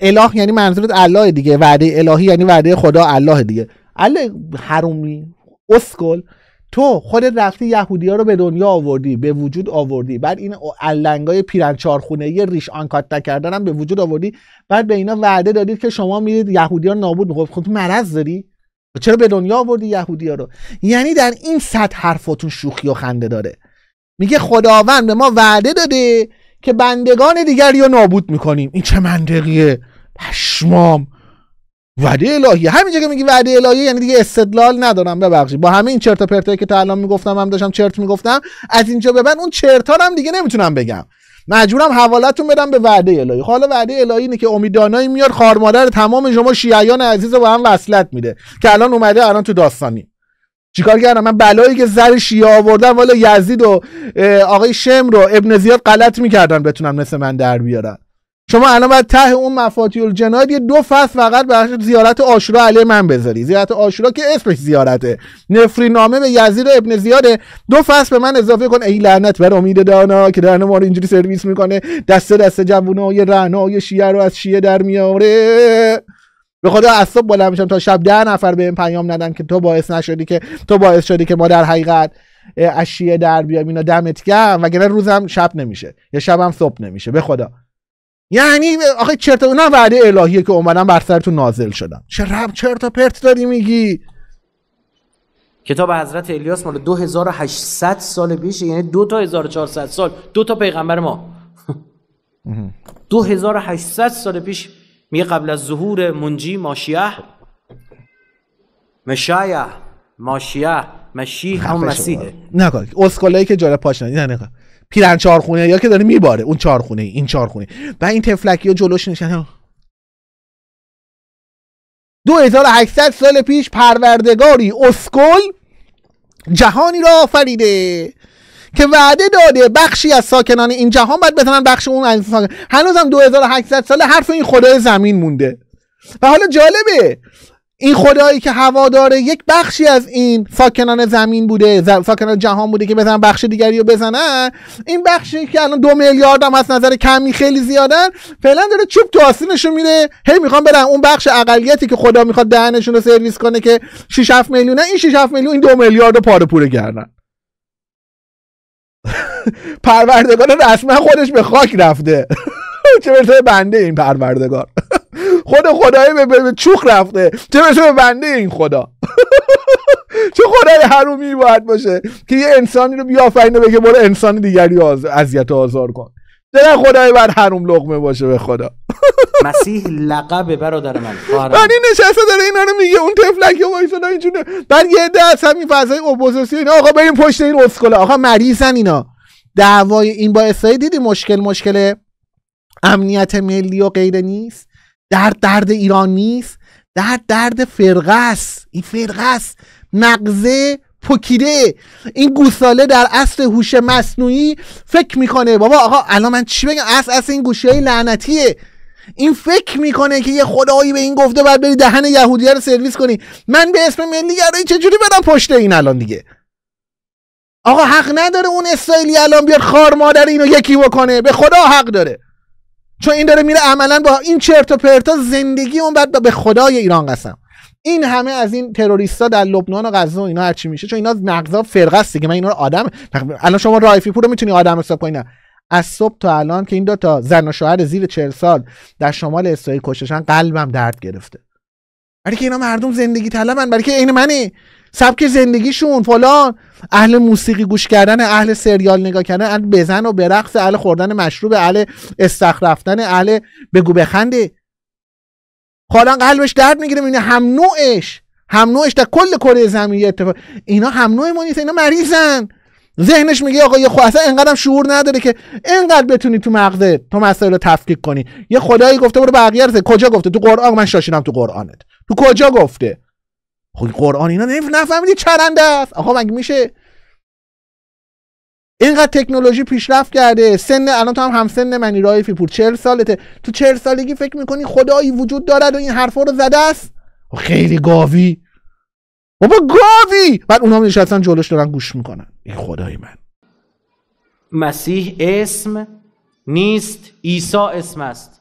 اله یعنی منظورت الله دیگه وعده الهی یعنی وعده خدا الله دیگه الله حرومی اسکل تو خودت رفتی یهودی ها رو به دنیا آوردی به وجود آوردی بعد این علنگای پیرنچارخونه یه ریش آنکات نکردن هم به وجود آوردی بعد به اینا وعده دادید که شما میرید یهودی ها نابود میخواد خود خب مرض داری چرا به دنیا آوردی یهودی ها رو یعنی در این سطح حرفاتون شوخی و خنده داره میگه خداوند به ما وعده داده که بندگان دیگری رو نابود میکنیم این چه منطقیه پشمام وعده الهی همینجا که میگی وعده الهی یعنی دیگه استدلال ندارم ببخشید با همین این چرت و پرتایی که تا الان میگفتم هم داشتم چرت میگفتم از اینجا به بعد اون چرتا هم دیگه نمیتونم بگم مجبورم حوالتون بدم به وعده الهی خب، حالا وعده الهی اینه که امیدانایی میاد مادر تمام شما شیعیان عزیز رو با هم وصلت میده که الان اومده الان تو داستانی چیکار کردم من بلایی که زر شیعه آوردم والا یزید و آقای شم رو ابن زیاد غلط میکردن بتونم مثل من در بیارن شما الان باید ته اون مفاتیح الجناد یه دو فصل فقط برای زیارت آشورا علی من بذاری زیارت آشورا که اسمش زیارته نفری نامه به یزید ابن زیاده دو فصل به من اضافه کن ای لعنت بر امید دانا که در ما رو اینجوری سرویس میکنه دسته دست جوونای یه شیعه رو از شیعه در میاره به خدا اعصاب بالا میشم تا شب ده نفر به این پیام ندن که تو باعث نشدی که تو باعث شدی که ما در حقیقت از در بیایم اینا دمت گرم وگرنه روزم شب نمیشه یا شبم صبح نمیشه به خدا یعنی آخه چرت اونها وعده الهیه که اومدن بر سرتون نازل شدن چه رب چرت پرت داری میگی کتاب حضرت الیاس مال 2800 سال پیشه یعنی دو تا 1400 سال دو تا پیغمبر ما 2800 سال پیش میگه قبل از ظهور منجی ماشیه مشایه ماشیه مشیه، هم مسیحه نگاه اسکولایی که جاره پاش نه نگاه پیرن چارخونه یا که داره میباره اون چارخونه این چارخونه و این تفلکی ها جلوش نشن 2800 سال پیش پروردگاری اسکل جهانی را آفریده که وعده داده بخشی از ساکنان این جهان باید بزنن بخش اون از ساکن هنوزم 2800 سال حرف این خدای زمین مونده و حالا جالبه این خدایی که هوا داره یک بخشی از این ساکنان زمین بوده ساکنان جهان بوده که بزنن بخش دیگری رو بزنن این بخشی که الان دو میلیارد هم از نظر کمی خیلی زیادن فعلا داره چوب تو نشون میره هی میخوان برن اون بخش اقلیتی که خدا میخواد دهنشون رو سرویس کنه که 6 7 میلیونه این 6 7 میلیون این دو میلیارد رو پاره پوره کردن پروردگار رسما خودش به خاک رفته چه بنده این پروردگار خود خدای به, به چوخ رفته چه برسه به بنده این خدا چه خدای حرومی باید باشه که یه انسانی رو بیافرینه بگه برو انسان دیگری اذیت و آزار کن چه خدای بر حروم لغمه باشه به خدا مسیح لقبه برادر من من این نشسته داره اینا رو میگه اون تفلک وایسادا اینجوری بعد یه ده از همین فضای اینا آقا بریم پشت این اسکله آقا مریضن اینا دعوای این با اسرائیل دیدی مشکل مشکله امنیت ملی و غیره نیست درد درد ایران نیست درد درد فرقه است این فرقه است مغزه پکیده این گوساله در اصل هوش مصنوعی فکر میکنه بابا آقا الان من چی بگم اصل اصل این گوشه لعنتیه این فکر میکنه که یه خدایی به این گفته بعد بری دهن یهودیه رو سرویس کنی من به اسم ملیگرایی چجوری برم پشت این الان دیگه آقا حق نداره اون اسرائیلی الان بیاد خار مادر اینو یکی بکنه به خدا حق داره چون این داره میره عملا با این چرت و پرتا زندگی اون بعد به خدای ایران قسم این همه از این تروریستا در لبنان و غزه و اینا چی میشه چون اینا نقضا فرقه است دیگه من اینا رو آدم الان شما رایفی پور رو میتونی آدم حساب کنی نه از صبح تا الان که این دو تا زن و شوهر زیر 40 سال در شمال اسرائیل کشتشن قلبم درد گرفته برای که اینا مردم زندگی طلبن برای که عین منی سبک زندگیشون فلان اهل موسیقی گوش کردن اهل سریال نگاه کردن اهل بزن و برقص اهل خوردن مشروب اهل استخر رفتن اهل بگو بخنده حالا خب قلبش درد میگیره میبینه هم نوعش هم نوعش در کل کره زمین اتفاق اینا هم نوع ما نیست اینا مریضن ذهنش میگه آقا یه خو اصلا انقدرم شعور نداره که انقدر بتونی تو مغزه تو مسائل رو تفکیک کنی یه خدایی گفته برو بقیه کجا گفته تو قرآن من شاشینم تو قرآنت تو کجا گفته خب قرآن اینا نفهمیدی چرنده است آقا مگه میشه اینقدر تکنولوژی پیشرفت کرده سن الان تو هم سن منی رایفی پور 40 سالته تو چهل سالگی فکر میکنی خدایی وجود دارد و این حرفا رو زده است خب خیلی گاوی بابا گاوی بعد اونا نشستن جلوش دارن گوش میکنن این خدای من مسیح اسم نیست عیسی اسم است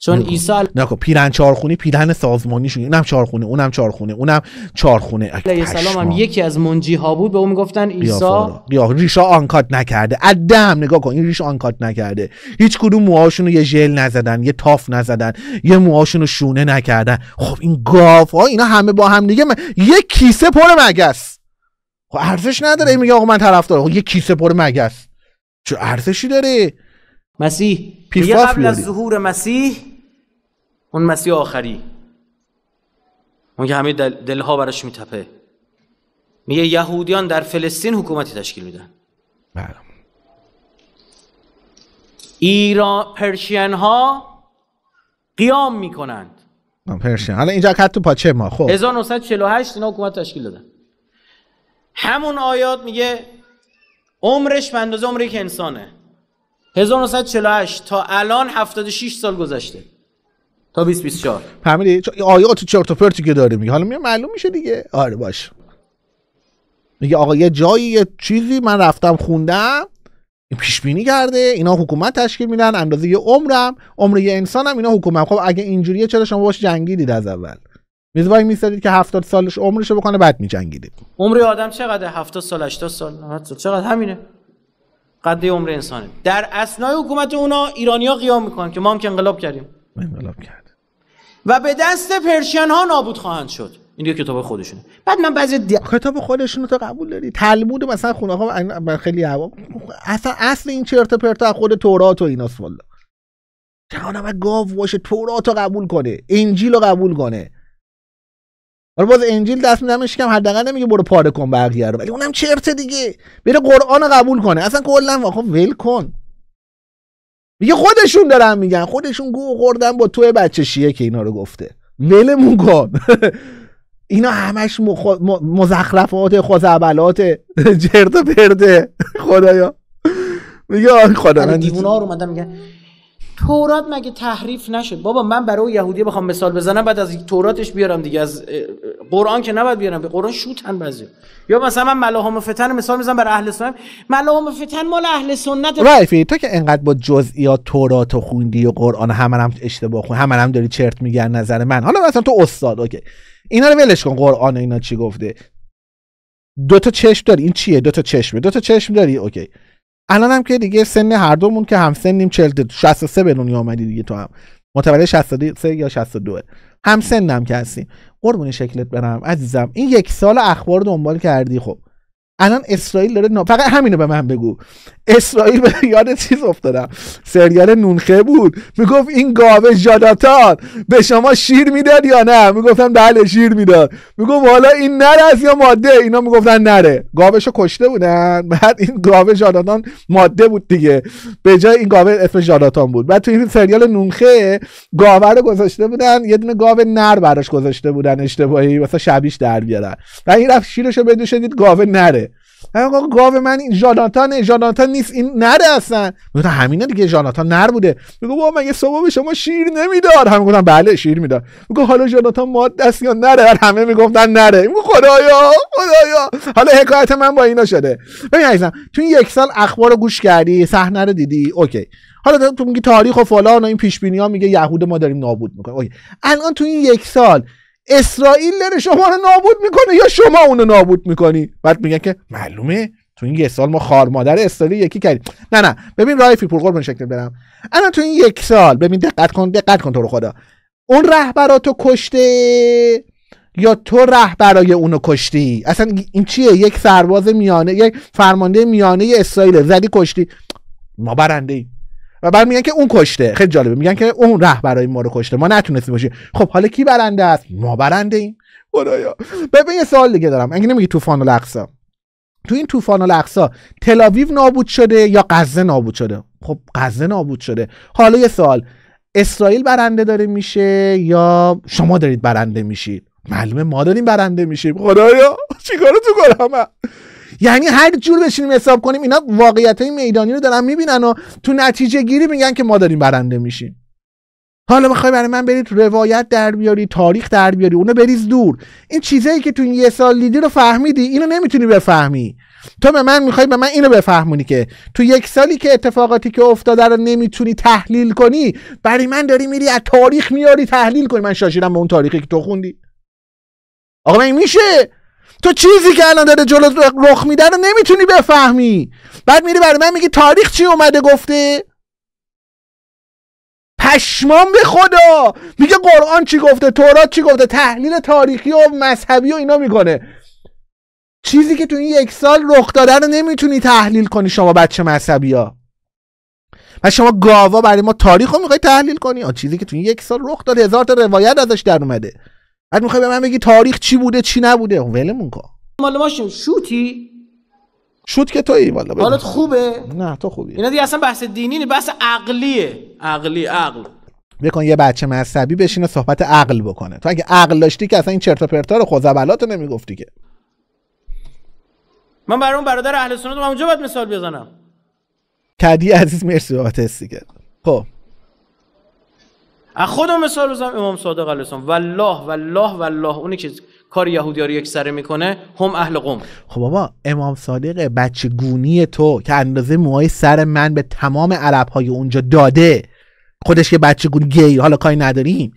چون نه نکو پیرن چارخونی پیرن سازمانی شونی اونم چارخونه اونم چارخونه اونم چارخونه علیه سلام هم یکی از منجی ها بود به اون میگفتن عیسی یا ریشا آنکات نکرده ادم نگاه کن این ریش آنکات نکرده هیچ کدوم موهاشون رو یه ژل نزدن یه تاف نزدن یه موهاشون رو شونه نکردن خب این گاف ها اینا همه با هم دیگه من... یه کیسه پر مگس خب ارزش نداره میگه آقا من طرفدارم خب یه کیسه پر مگس چه ارزشی داره مسیح یه قبل از ظهور مسیح اون مسیح آخری اون که همه دل، دلها براش میتپه میگه یهودیان در فلسطین حکومتی تشکیل میدن بله ایران پرشین ها قیام میکنند پرشین حالا اینجا کت تو پاچه ما خب 1948 اینا حکومت تشکیل دادن همون آیات میگه عمرش به اندازه عمری که انسانه 1948 تا الان 76 سال گذشته تا 2024 فهمیدی آیا تو چرت و پرتی که داره میگه حالا میگه معلوم میشه دیگه آره باش میگه آقا یه جایی یه چیزی من رفتم خوندم پیش بینی کرده اینا حکومت تشکیل میدن اندازه یه عمرم عمر یه انسانم اینا حکومت خب اگه اینجوریه چرا شما باش جنگیدید از اول میزبایی میسادید که 70 سالش عمرش بکنه بعد میجنگیدید عمر آدم چقدر 70 سال 80 سال 90 سال چقدر همینه قد عمر انسانه در اسنای حکومت اونا ایرانیا قیام میکنن که ما هم که انقلاب کردیم انقلاب کرد و به دست پرشین ها نابود خواهند شد این دیگه کتاب خودشونه بعد من بعضی دی... کتاب خودشونو تا قبول داری تلمود مثلا خونه ها خیلی اصلا اصل این چرت پرتا خود تورات و ایناست والا جهانم گاو باشه تورات رو قبول کنه انجیل رو قبول کنه حالا باز انجیل دست میدمش کم حداقل نمیگه برو پاره کن بقیه رو ولی اونم چرت دیگه بره قرآن قبول کنه اصلا کلا خب ول کن میگه خودشون دارن میگن خودشون گو خوردن با تو بچه شیه که اینا رو گفته ولمون کن اینا همش مخ... مزخرفات خزعبلات جرد پرده خدایا میگه خدا من دیوونا رو میگن تورات مگه تحریف نشد بابا من برای یهودی بخوام مثال بزنم بعد از توراتش بیارم دیگه از قرآن که نباید بیارم به قرآن شوتن بعضی یا مثلا من ملاحم فتن مثال میزنم برای اهل سنت ملاحم فتن مال اهل سنت رایفی تو که انقدر با جزئیات تورات و خوندی و قرآن هم هم اشتباه همه هم هم داری چرت میگن نظر من حالا مثلا تو استاد اوکی اینا رو ولش کن قرآن اینا چی گفته دو تا چشم داری این چیه دو تا چشم. دو تا چشم داری اوکی الان هم که دیگه سن هر دومون که هم سنیم 63 به دنیا آمدی دیگه تو هم متولد 63 یا 62 هم سنم که هستیم قربون شکلت برم عزیزم این یک سال اخبار دنبال کردی خب الان اسرائیل داره نا... فقط همینو به من بگو اسرائیل به یاد چیز افتادم سریال نونخه بود میگفت این گاوه جاداتان به شما شیر میداد یا نه میگفتم بله شیر میداد میگفت حالا این نره یا ماده اینا میگفتن نره گاوشو کشته بودن بعد این گاوه جاداتان ماده بود دیگه به جای این گاوه اسم جاداتان بود بعد تو این سریال نونخه گاوه رو گذاشته بودن یه دونه گاوه نر براش گذاشته بودن اشتباهی واسه شبیش در بیارن و این رفت شیرشو بدوشه گاوه نره آقا گاو من این جاناتان جاناتان نیست این نره اصلا میگفتن همینه دیگه جاناتان نر بوده میگو بابا مگه صبح به شما شیر نمیداد همه گفتن بله شیر میداد میگه حالا جاناتان ماده دست یا نره همه میگفتن نره میگو خدایا خدایا حالا حکایت من با اینا شده ببین عزیزم تو این یک سال اخبار رو گوش کردی صحنه رو دیدی اوکی حالا تو میگی تاریخ و فلان و این پیش بینی ها میگه یهود ما داریم نابود میکنیم اوکی الان تو این یک سال اسرائیل داره شما رو نابود میکنه یا شما اونو نابود میکنی بعد میگن که معلومه تو این یک سال ما خار مادر اسرائیل یکی کردیم نه نه ببین رایفی پور قربون شکل برم الان تو این یک سال ببین دقت کن دقت کن تو رو خدا اون رهبراتو کشته یا تو رهبرای اونو کشتی اصلا این چیه یک سرباز میانه یک فرمانده میانه اسرائیل زدی کشتی ما برنده ایم و بعد میگن که اون کشته خیلی جالبه میگن که اون رهبرای ما رو کشته ما نتونستیم باشیم خب حالا کی برنده است ما برنده ایم خدایا ببین یه سوال دیگه دارم اگه نمیگی طوفان الاقصی تو این طوفان الاقصا تل نابود شده یا غزه نابود شده خب غزه نابود شده حالا یه سوال اسرائیل برنده داره میشه یا شما دارید برنده میشید معلومه ما داریم برنده میشیم خدایا چیکار تو کنم یعنی هر جور بشینیم حساب کنیم اینا واقعیت های میدانی رو دارن میبینن و تو نتیجه گیری میگن که ما داریم برنده میشیم حالا میخوای برای من برید روایت در بیاری تاریخ در بیاری اونو بریز دور این چیزایی که تو یه سال دیدی رو فهمیدی اینو نمیتونی بفهمی تو به من میخوای به من اینو بفهمونی که تو یک سالی که اتفاقاتی که افتاده رو نمیتونی تحلیل کنی برای من داری میری از تاریخ میاری تحلیل کنی من شاشیرم به اون تاریخی که تو خوندی آقا من میشه تو چیزی که الان داره جلو رخ میده رو نمیتونی بفهمی بعد میری برای من میگی تاریخ چی اومده گفته پشمان به خدا میگه قرآن چی گفته تورات چی گفته تحلیل تاریخی و مذهبی و اینا میکنه چیزی که تو این یک سال رخ داده رو نمیتونی تحلیل کنی شما بچه مذهبی ها و شما گاوا برای ما تاریخ رو میخوای تحلیل کنی آ چیزی که تو این یک سال رخ داده هزار تا روایت ازش در اومده بعد میخوای به من بگی تاریخ چی بوده چی نبوده خب ولمون کن مال ماشین شوتی شوت که توی والا حالت خوبه نه تو خوبی اینا دیگه اصلا بحث دینی نه بحث عقلیه عقلی عقل بکن یه بچه مذهبی بشینه صحبت عقل بکنه تو اگه عقل داشتی که اصلا این چرت و پرتا رو نمی نمیگفتی که من برام برادر اهل سنت اونجا باید مثال بزنم کدی عزیز مرسی بابت خب از خودم مثال بزنم امام صادق علیه السلام والله والله والله اونی که کار یهودی رو یک سره میکنه هم اهل قوم خب بابا امام صادق بچه گونی تو که اندازه موهای سر من به تمام عرب های اونجا داده خودش که بچه گونی گی حالا کاری نداریم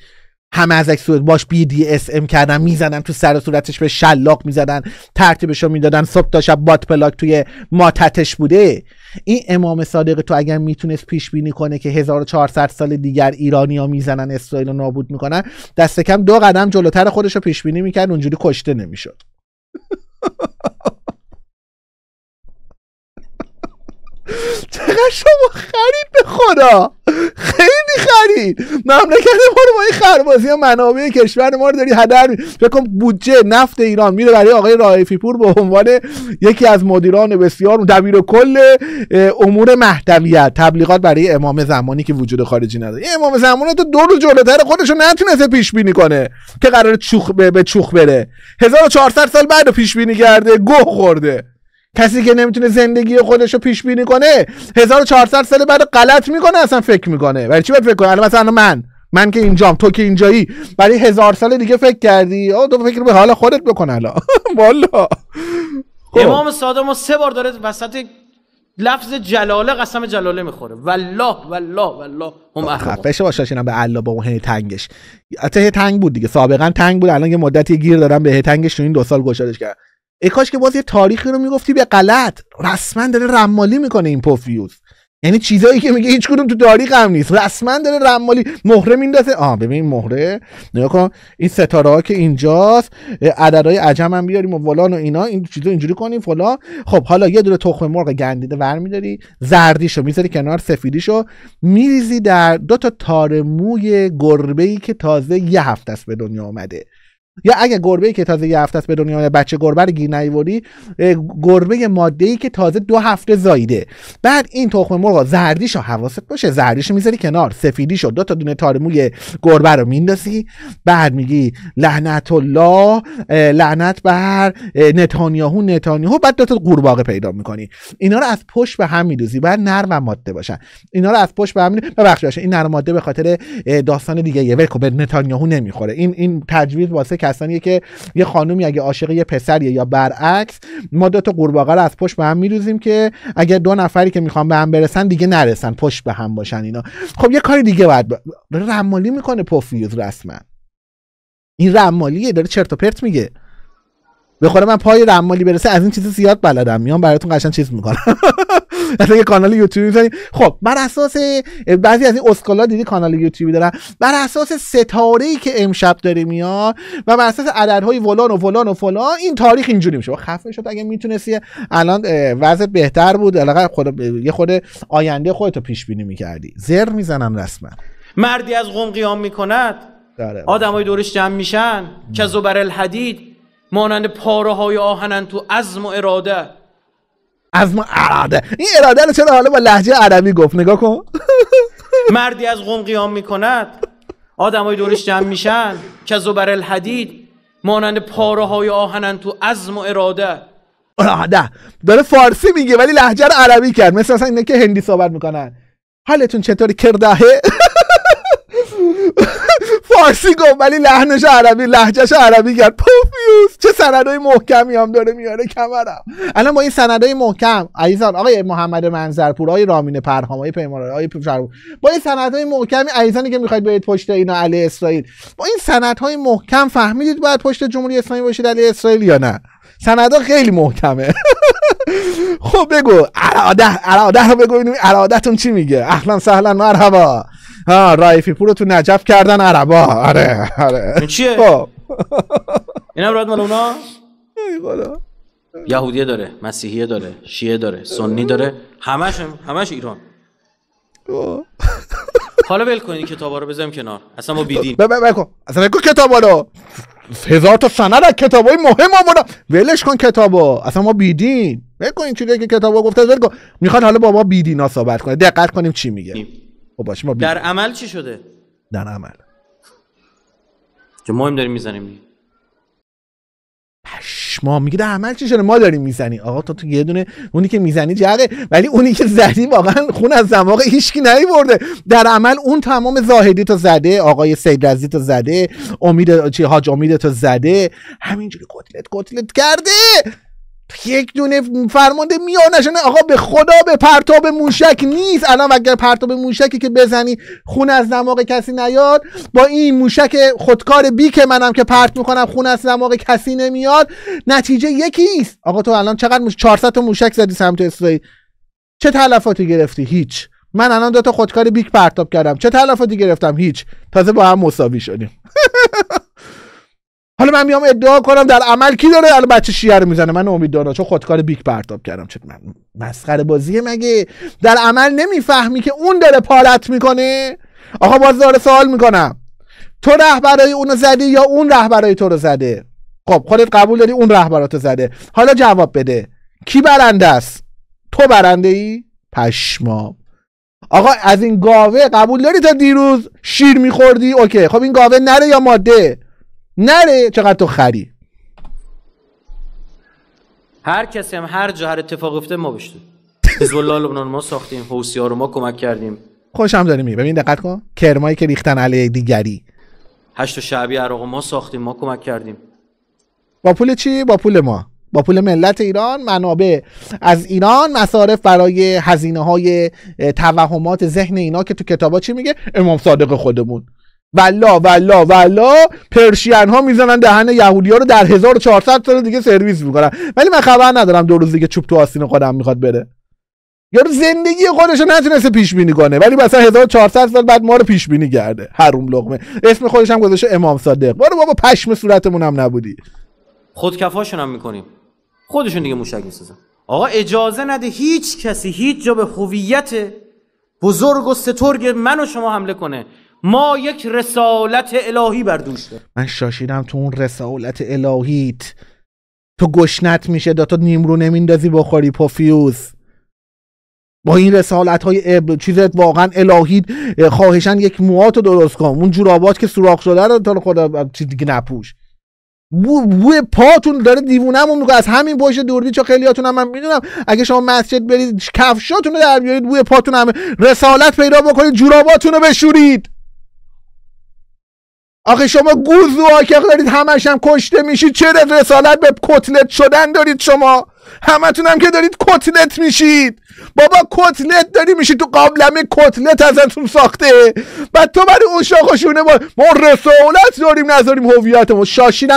همه از صورت باش بی دی اس ام کردن میزنن تو سر صورتش به شلاق میزدن ترتیبشو میدادن صبح تا شب بات پلاک توی ماتتش بوده این امام صادق تو اگر میتونست پیش بینی کنه که 1400 سال دیگر ایرانیا میزنن اسرائیل رو نابود میکنن دست کم دو قدم جلوتر خودش رو پیش بینی میکرد اونجوری کشته نمیشد چقدر شما خرید به خدا خیلی خرید مملکت ما رو با این خربازی و منابع کشور ما رو داری هدر بکن بودجه نفت ایران میره برای آقای رائفی پور به عنوان یکی از مدیران بسیار دبیر و کل امور مهدویت تبلیغات برای امام زمانی که وجود خارجی نداره امام زمان تو دو روز جلوتر رو نتونسته پیش بینی کنه که قرار چوخ به, چوخ بره 1400 سال بعد پیش بینی کرده گوه خورده کسی که نمیتونه زندگی خودش رو پیش بینی کنه 1400 سال بعد غلط میکنه اصلا فکر میکنه برای چی باید فکر کنه مثلا من من که اینجام تو که اینجایی برای هزار سال دیگه فکر کردی آه تو فکر به حال خودت بکن الان والا خب. امام صادق ما سه بار داره وسط لفظ جلاله قسم جلاله میخوره والله والله والله هم خفش باشه اینا به الله با اون تنگش حتی تنگ بود دیگه سابقا تنگ بود الان یه مدتی گیر دارم به تنگش تو این دو سال گشادش کرد ای کاش که باز یه تاریخی رو میگفتی به غلط رسما داره رمالی میکنه این پوفیوس یعنی چیزایی که میگه هیچ کدوم تو تاریخ هم نیست رسما داره رمالی مهره میندازه آ ببین مهره نگاه کن این ستاره ها که اینجاست عددهای عجم هم بیاریم و ولان و اینا این چیزا اینجوری کنیم فلا خب حالا یه دونه تخم مرغ گندیده برمیداری زردیشو میذاری کنار سفیدیشو میریزی در دو تا تار موی گربه ای که تازه یه هفته است به دنیا اومده یا اگه گربه که تازه یه هفته است به دنیا بچه گربه رو گیر نیوری گربه ماده ای که تازه دو هفته زایده بعد این تخم مرغ زردیشو حواست باشه زردیشو میذاری کنار سفیدیشو دو تا دونه تار موی گربه رو میندازی بعد میگی لعنت الله لعنت بر نتانیاهو نتانیاهو بعد دو تا قورباغه پیدا میکنی اینا رو از پشت به هم میدوزی بعد نرم و ماده باشن اینا رو از پشت به هم ببخشید این نرم ماده به خاطر داستان دیگه یه به نتانیاهو نمیخوره این این تجویز واسه داستانیه که یه خانومی اگه عاشق یه پسریه یا برعکس ما دو تا قورباغه رو از پشت به هم میدوزیم که اگه دو نفری که میخوان به هم برسن دیگه نرسن پشت به هم باشن اینا خب یه کار دیگه بعد ب... رمالی میکنه پوفیوز رسما این رمالیه داره چرت و پرت میگه به من پای رمالی برسه از این چیز زیاد بلدم میام براتون قشنگ چیز میکنم مثلا یه کانال یوتیوب می‌زنی خب بر اساس بعضی از این اسکلا دیدی کانال یوتیوبی دارن بر اساس ستاره ای که امشب داره میاد و بر اساس عددهای ولان و فلان و فلان این تاریخ اینجوری میشه خب، خفه شد اگه میتونستی الان وضع بهتر بود علاقه خود یه خود آینده رو پیش بینی میکردی زر میزنم رسما مردی از قوم قیام میکند داره آدمای دورش جمع میشن که زبر الحدید مانند پاره های آهنن تو عزم و اراده از ما اراده این اراده رو چرا حالا با لحجه عربی گفت نگاه کن مردی از قوم قیام میکند های دورش جمع میشن که زبر الحدید مانند پاره های آهنن تو عزم و اراده اراده داره فارسی میگه ولی لحجه رو عربی کرد مثل اصلا اینه که هندی صحبت میکنن حالتون چطوری کردهه فارسی گفت ولی لحنش عربی لحجش عربی کرد پوفیوس چه سندای محکمی هم داره میاره کمرم الان با این سندای محکم عیزان آقای محمد منظرپور آقای رامین پرهام آقای پیمان آقای با این سندهای محکمی عیزانی که میخواید برید پشت اینا علی اسرائیل با این سندهای محکم فهمیدید باید پشت جمهوری اسلامی باشید علی اسرائیل یا نه سندها خیلی محکمه خب بگو اراده اراده رو بگو ببینیم ارادتون چی میگه اهلا سهلا مرحبا ها رایفی پور رو تو نجف کردن عربا آره آره این چیه خب اینم راد مال اونا یهودیه داره مسیحیه داره شیعه داره سنی داره همش همش ایران خب. حالا ول کنین کتابا رو بذاریم کنار اصلا ما بیدین بکن اصلا بکن کتابا رو هزار تا سند از کتابای مهم آمونا ولش کن کتابا اصلا ما بیدین بکن این چیزی که کتابا گفته ول کن حالا بابا بدینا صحبت کنه دقت کنیم چی میگه خب در عمل چی شده در عمل که ما داریم میزنیم ما میگه در عمل چی شده ما داریم میزنی آقا تو تو یه دونه اونی که میزنی جره ولی اونی که زدی واقعا خون از دماغ هیچکی برده در عمل اون تمام زاهدی تو زده آقای سید رزی تو زده امید چی حاج امید تو زده همینجوری قتلت قتلت کرده یک دونه فرمانده نه آقا به خدا به پرتاب موشک نیست الان اگر پرتاب موشکی که بزنی خون از دماغ کسی نیاد با این موشک خودکار بی که منم که پرت میکنم خون از دماغ کسی نمیاد نتیجه یکیست آقا تو الان چقدر موش... تا موشک زدی سمت اسرائیل چه تلفاتی گرفتی هیچ من الان تا خودکار بیک پرتاب کردم چه تلفاتی گرفتم هیچ تازه با هم مساوی شدیم حالا من میام ادعا کنم در عمل کی داره الان بچه شیعه رو میزنه من امیدوارم چون خودکار بیک پرتاب کردم چه من مسخره بازی مگه در عمل نمیفهمی که اون داره پالت میکنه آقا باز داره سوال میکنم تو رهبرای اونو زدی یا اون رهبرای تو رو زده خب خودت قبول داری اون رهبراتو زده حالا جواب بده کی برنده است تو برنده ای پشما آقا از این گاوه قبول داری تا دیروز شیر میخوردی اوکی خب این گاوه نره یا ماده نره چقدر تو خری هر کسی هم هر جا هر اتفاق افته ما بشته حزب الله لبنان ما ساختیم ها رو ما کمک کردیم خوشم داریم می ببین دقت کن کرمایی که ریختن علیه دیگری هشت شعبی عراق ما ساختیم ما کمک کردیم با پول چی با پول ما با پول ملت ایران منابع از ایران مصارف برای هزینه های توهمات ذهن اینا که تو کتابا چی میگه امام صادق خودمون والا والا والا پرشین ها میزنن دهن یهودی ها رو در 1400 سال دیگه سرویس میکنن ولی من خبر ندارم دو روز دیگه چوب تو آستین خودم میخواد بره یارو زندگی خودش نتونسته پیش بینی کنه ولی مثلا 1400 سال بعد ما رو پیش بینی کرده حروم لقمه اسم خودش هم گذاشته امام صادق برو بابا پشم صورتمون هم نبودی خودکفاشون هم میکنیم خودشون دیگه موشک میسازن آقا اجازه نده هیچ کسی هیچ جا به هویت بزرگ و سترگ من و شما حمله کنه ما یک رسالت الهی بر دوش من شاشیدم تو اون رسالت الهیت تو گشنت میشه داتا تو نیمرو نمیندازی بخوری فیوز با این رسالت های اب... چیزت واقعا الهی خواهشن یک موات رو درست کن اون جورابات که سوراخ شده رو تا خدا چیز دیگه نپوش بو, پاتون داره دیوونم میکنه از همین پشت دوربین چه خیلیاتون هم من میدونم اگه شما مسجد برید کفشاتون رو در بیارید بوی پاتون رسالت پیدا بکنید جوراباتون بشورید آخه شما گوز و دارید همش هم کشته میشید چرا رسالت به کتلت شدن دارید شما همتون هم که دارید کتلت میشید بابا کتلت داری میشید تو قابلمه کتلت ازتون ساخته بعد تو برای اون شاخشونه ما ما رسالت داریم نذاریم هویت ما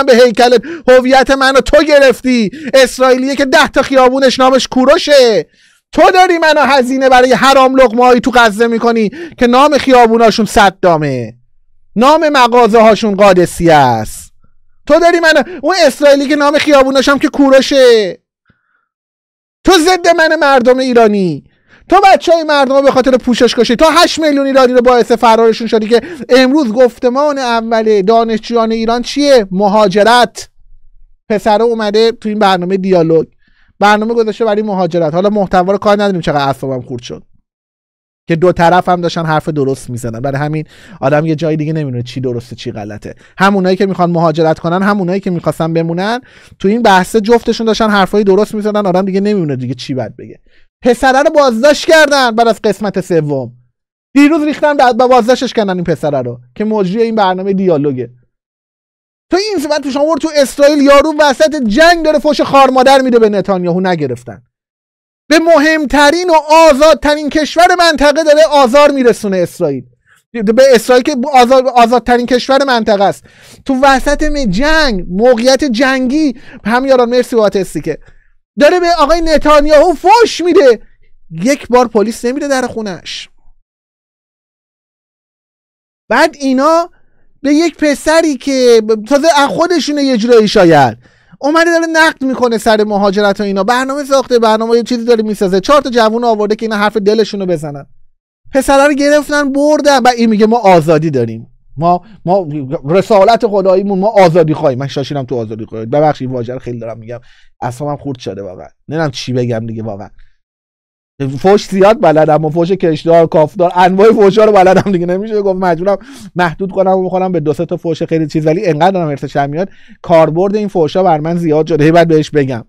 به هیکل هویت منو تو گرفتی اسرائیلیه که ده تا خیابونش نامش کوروشه تو داری منو هزینه برای حرام لقمه تو غزه میکنی که نام خیابوناشون صدامه نام مغازه هاشون قادسیه است تو داری من اون اسرائیلی که نام خیابوناش هم که کوروشه تو ضد من مردم ایرانی تو بچه های مردم به خاطر پوشش کشی تو 8 میلیون ایرانی رو باعث فرارشون شدی که امروز گفتمان اول دانشجویان ایران چیه مهاجرت پسر اومده تو این برنامه دیالوگ برنامه گذاشته برای مهاجرت حالا محتوا رو کار نداریم چقدر اعصابم خورد شد که دو طرف هم داشتن حرف درست میزنن برای همین آدم یه جای دیگه نمیدونه چی درسته چی غلطه همونایی که میخوان مهاجرت کنن همونایی که میخواستن بمونن تو این بحث جفتشون داشتن حرفای درست میزدن آدم دیگه نمیدونه دیگه چی باید بگه پسره رو بازداشت کردن بعد از قسمت سوم دیروز ریختن بعد بازداشتش کردن این پسره رو که مجری این برنامه دیالوگه تو این سمت تو شما تو اسرائیل یارو وسط جنگ داره فوش خارمادر میده به نتانیاهو نگرفتن به مهمترین و آزادترین کشور منطقه داره آزار میرسونه اسرائیل به اسرائیل که آزاد، آزادترین کشور منطقه است تو وسط جنگ موقعیت جنگی همیاران مرسی بابت استیکه داره به آقای نتانیاهو فوش میده یک بار پلیس نمیره در خونش بعد اینا به یک پسری که تازه از خودشونه یه جورایی شاید اومده داره نقد میکنه سر مهاجرت و اینا برنامه ساخته برنامه یه چیزی داره میسازه چهار تا جوون آورده که اینا حرف دلشون رو بزنن پسرا رو گرفتن بردن و این میگه ما آزادی داریم ما ما رسالت خداییمون ما آزادی خواهیم من شاشیرم تو آزادی خواهیم ببخشید واژه خیلی دارم میگم اصلا من خورد شده واقعا نمیدونم چی بگم دیگه واقعا فوش زیاد بلدم و فوش کشدار کافدار انواع فوشا رو بلدم دیگه نمیشه گفت مجبورم محدود کنم و میخوام به دو سه تا فوش خیلی چیز ولی انقدر دارم ارتش میاد کاربرد این فوشا بر من زیاد شده بعد بهش بگم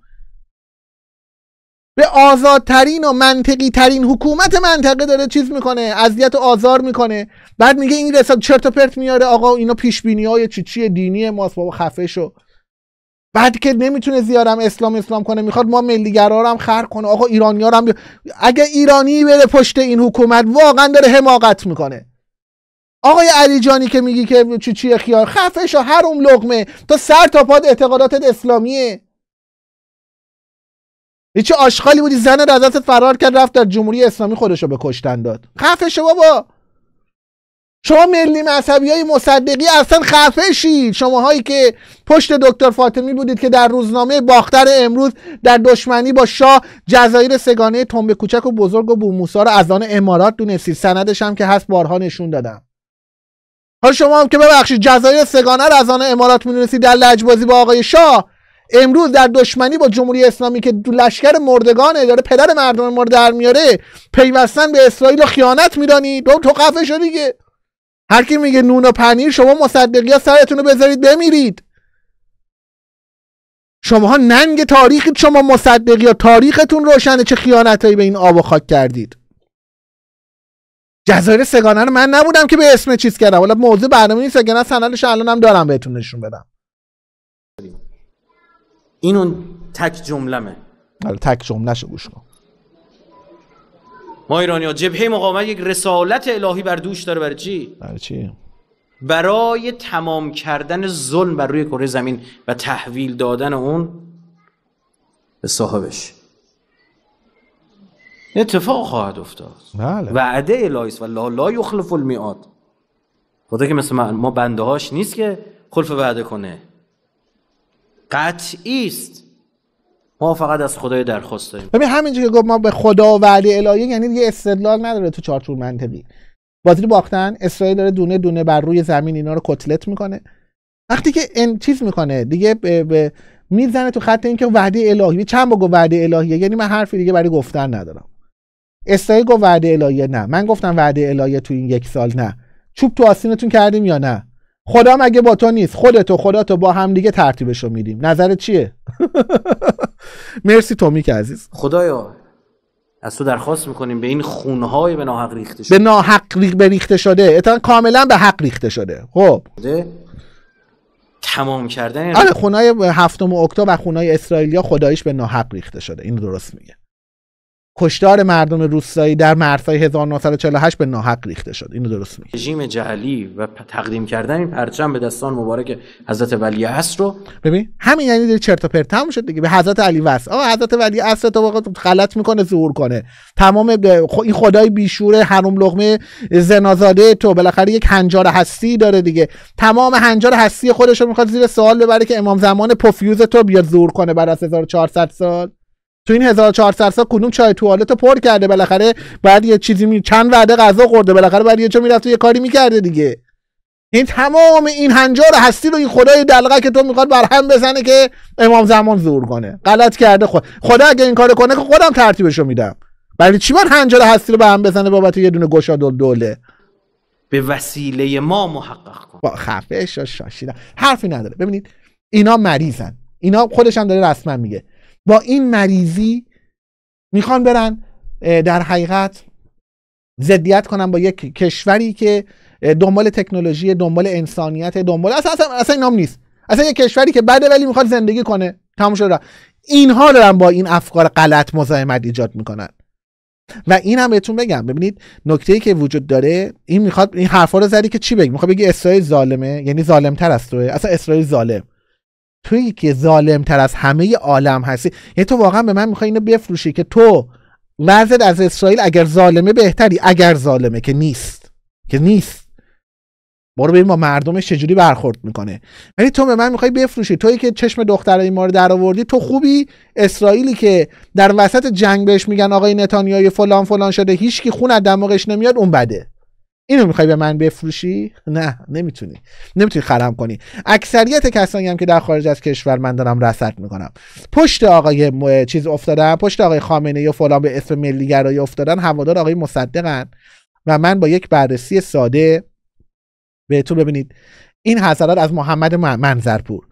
به آزادترین و منطقی ترین حکومت منطقه داره چیز میکنه اذیت و آزار میکنه بعد میگه این رسال چرت و پرت میاره آقا اینا پیش بینی های چی چیه دینی ماست بابا خفه شو بعد که نمیتونه زیارم اسلام اسلام کنه میخواد ما ملی هم خرق کنه آقا ایرانیا هم اگه ایرانی بره پشت این حکومت واقعا داره حماقت میکنه آقای جانی که میگی که چی چیه خیار خفش هر اون لغمه تا سر تا پاد اعتقاداتت اسلامیه هیچ آشخالی بودی زن ازت فرار کرد رفت در جمهوری اسلامی خودشو به کشتن داد خفش بابا شما ملی مذهبی های مصدقی اصلا خفه شید هایی که پشت دکتر فاطمی بودید که در روزنامه باختر امروز در دشمنی با شاه جزایر سگانه تنبه کوچک و بزرگ و بوموسا رو از آن امارات دونستید سندش هم که هست بارها نشون دادم حالا شما هم که ببخشید جزایر سگانه رو از آن امارات میدونستید در لجبازی با آقای شاه امروز در دشمنی با جمهوری اسلامی که لشکر مردگانه داره پدر مردم مورد در میاره پیوستن به اسرائیل خیانت میدانید تو قفه شدی دیگه. هر کی میگه نون و پنیر شما مصدقی ها سرتون رو بذارید بمیرید شماها ننگ تاریخید شما مصدقی ها تاریختون روشنه چه خیانتهایی به این آب و خاک کردید جزایر سگانه رو من نبودم که به اسم چیز کردم حالا موضوع برنامه نیست سنالش الان الانم دارم بهتون نشون بدم این اون تک جملمه تک جمله گوش کن ما ایرانی ها جبهه مقاومت یک رسالت الهی بر دوش داره برای چی؟ برای چی؟ برای تمام کردن ظلم بر روی کره زمین و تحویل دادن اون به صاحبش اتفاق خواهد افتاد بله. وعده الهیست و لا, لا یخلف المیاد خدا که مثل ما بنده هاش نیست که خلف وعده کنه قطعی است ما فقط از خدای درخواست داریم ببین همینجوری که گفت ما به خدا و علی الهی یعنی دیگه استدلال نداره تو چارچوب منطقی بازی رو باختن اسرائیل داره دونه دونه بر روی زمین اینا رو کتلت میکنه وقتی که این چیز میکنه دیگه به, ب... میزنه تو خط اینکه وعده الهی چند بار گفت وعده الهیه یعنی من حرفی دیگه برای گفتن ندارم اسرائیل گفت وعده الهیه نه من گفتم وعده الهی تو این یک سال نه چوب تو آسینتون کردیم یا نه خدا مگه با تو نیست خودتو خدا تو با هم دیگه ترتیبشو میدیم نظر چیه مرسی تومیک عزیز خدایا از تو درخواست میکنیم به این خونهای به ناحق ریخته شده به ناحق ریخ... ریخته شده اتفاقا کاملا به حق ریخته شده خب تمام کردن آره خونای هفتم اکتبر و خونای اسرائیلیا خدایش به ناحق ریخته شده این درست میگه کشتار مردم روستایی در مرزهای 1948 به ناحق ریخته شد اینو درست میگه رژیم جعلی و تقدیم کردن این پرچم به دستان مبارک حضرت ولی عصر رو ببین همین یعنی دیگه چرت و پرت تموم شد دیگه به حضرت علی وصل آقا حضرت ولی عصر تو واقعا غلط میکنه زور کنه تمام این خدای بیشوره حروم لغمه زنازاده تو بالاخره یک هنجار هستی داره دیگه تمام هنجار هستی خودش رو میخواد زیر سوال ببره که امام زمان پوفیوز تو بیاد زور کنه بعد از 1400 سال تو این 1400 سال کدوم چای توالت رو پر کرده بالاخره بعد یه چیزی می... چند وعده غذا خورده بالاخره بعد یه چا میرفت یه کاری میکرده دیگه این تمام این هنجار هستی رو این خدای دلغه که تو میخواد بر هم بزنه که امام زمان زور کنه غلط کرده خود خدا اگه این کار کنه که خودم ترتیبشو میدم ولی چی من هنجار هستی رو به هم بزنه بابت یه دونه گشا دوله به وسیله ما محقق کن با خفه شاشیدم حرفی نداره ببینید اینا مریضن اینا خودش هم داره رسما میگه با این مریضی میخوان برن در حقیقت زدیت کنن با یک کشوری که دنبال تکنولوژی دنبال انسانیت دنبال اصلا اصلا, اصلا نام نیست اصلا یک کشوری که بده ولی میخواد زندگی کنه تمام شده اینها دارن با این افکار غلط مزاحمت ایجاد میکنن و این هم بهتون بگم ببینید نکته ای که وجود داره این میخواد این حرفا رو زدی که چی بگی میخواد بگی اسرائیل ظالمه یعنی ظالمتر از اصلا اسرائیل ظالم تویی که ظالم تر از همه عالم هستی یه یعنی تو واقعا به من میخوای اینو بفروشی که تو وضعت از اسرائیل اگر ظالمه بهتری اگر ظالمه که نیست که نیست برو ببین با مردمش چجوری برخورد میکنه ولی تو به من میخوای بفروشی تویی که چشم دخترای ما رو در آوردی تو خوبی اسرائیلی که در وسط جنگ بهش میگن آقای نتانیاهو فلان فلان شده هیچکی خون از دماغش نمیاد اون بده اینو میخوای به من بفروشی نه نمیتونی نمیتونی خرم کنی اکثریت کسانی هم که در خارج از کشور من دارم رسد میکنم پشت آقای چیز افتادن پشت آقای خامنه یا فلان به اسم ملیگرایی افتادن هوادار آقای مصدقن و من با یک بررسی ساده بهتون ببینید این حضرات از محمد منظرپور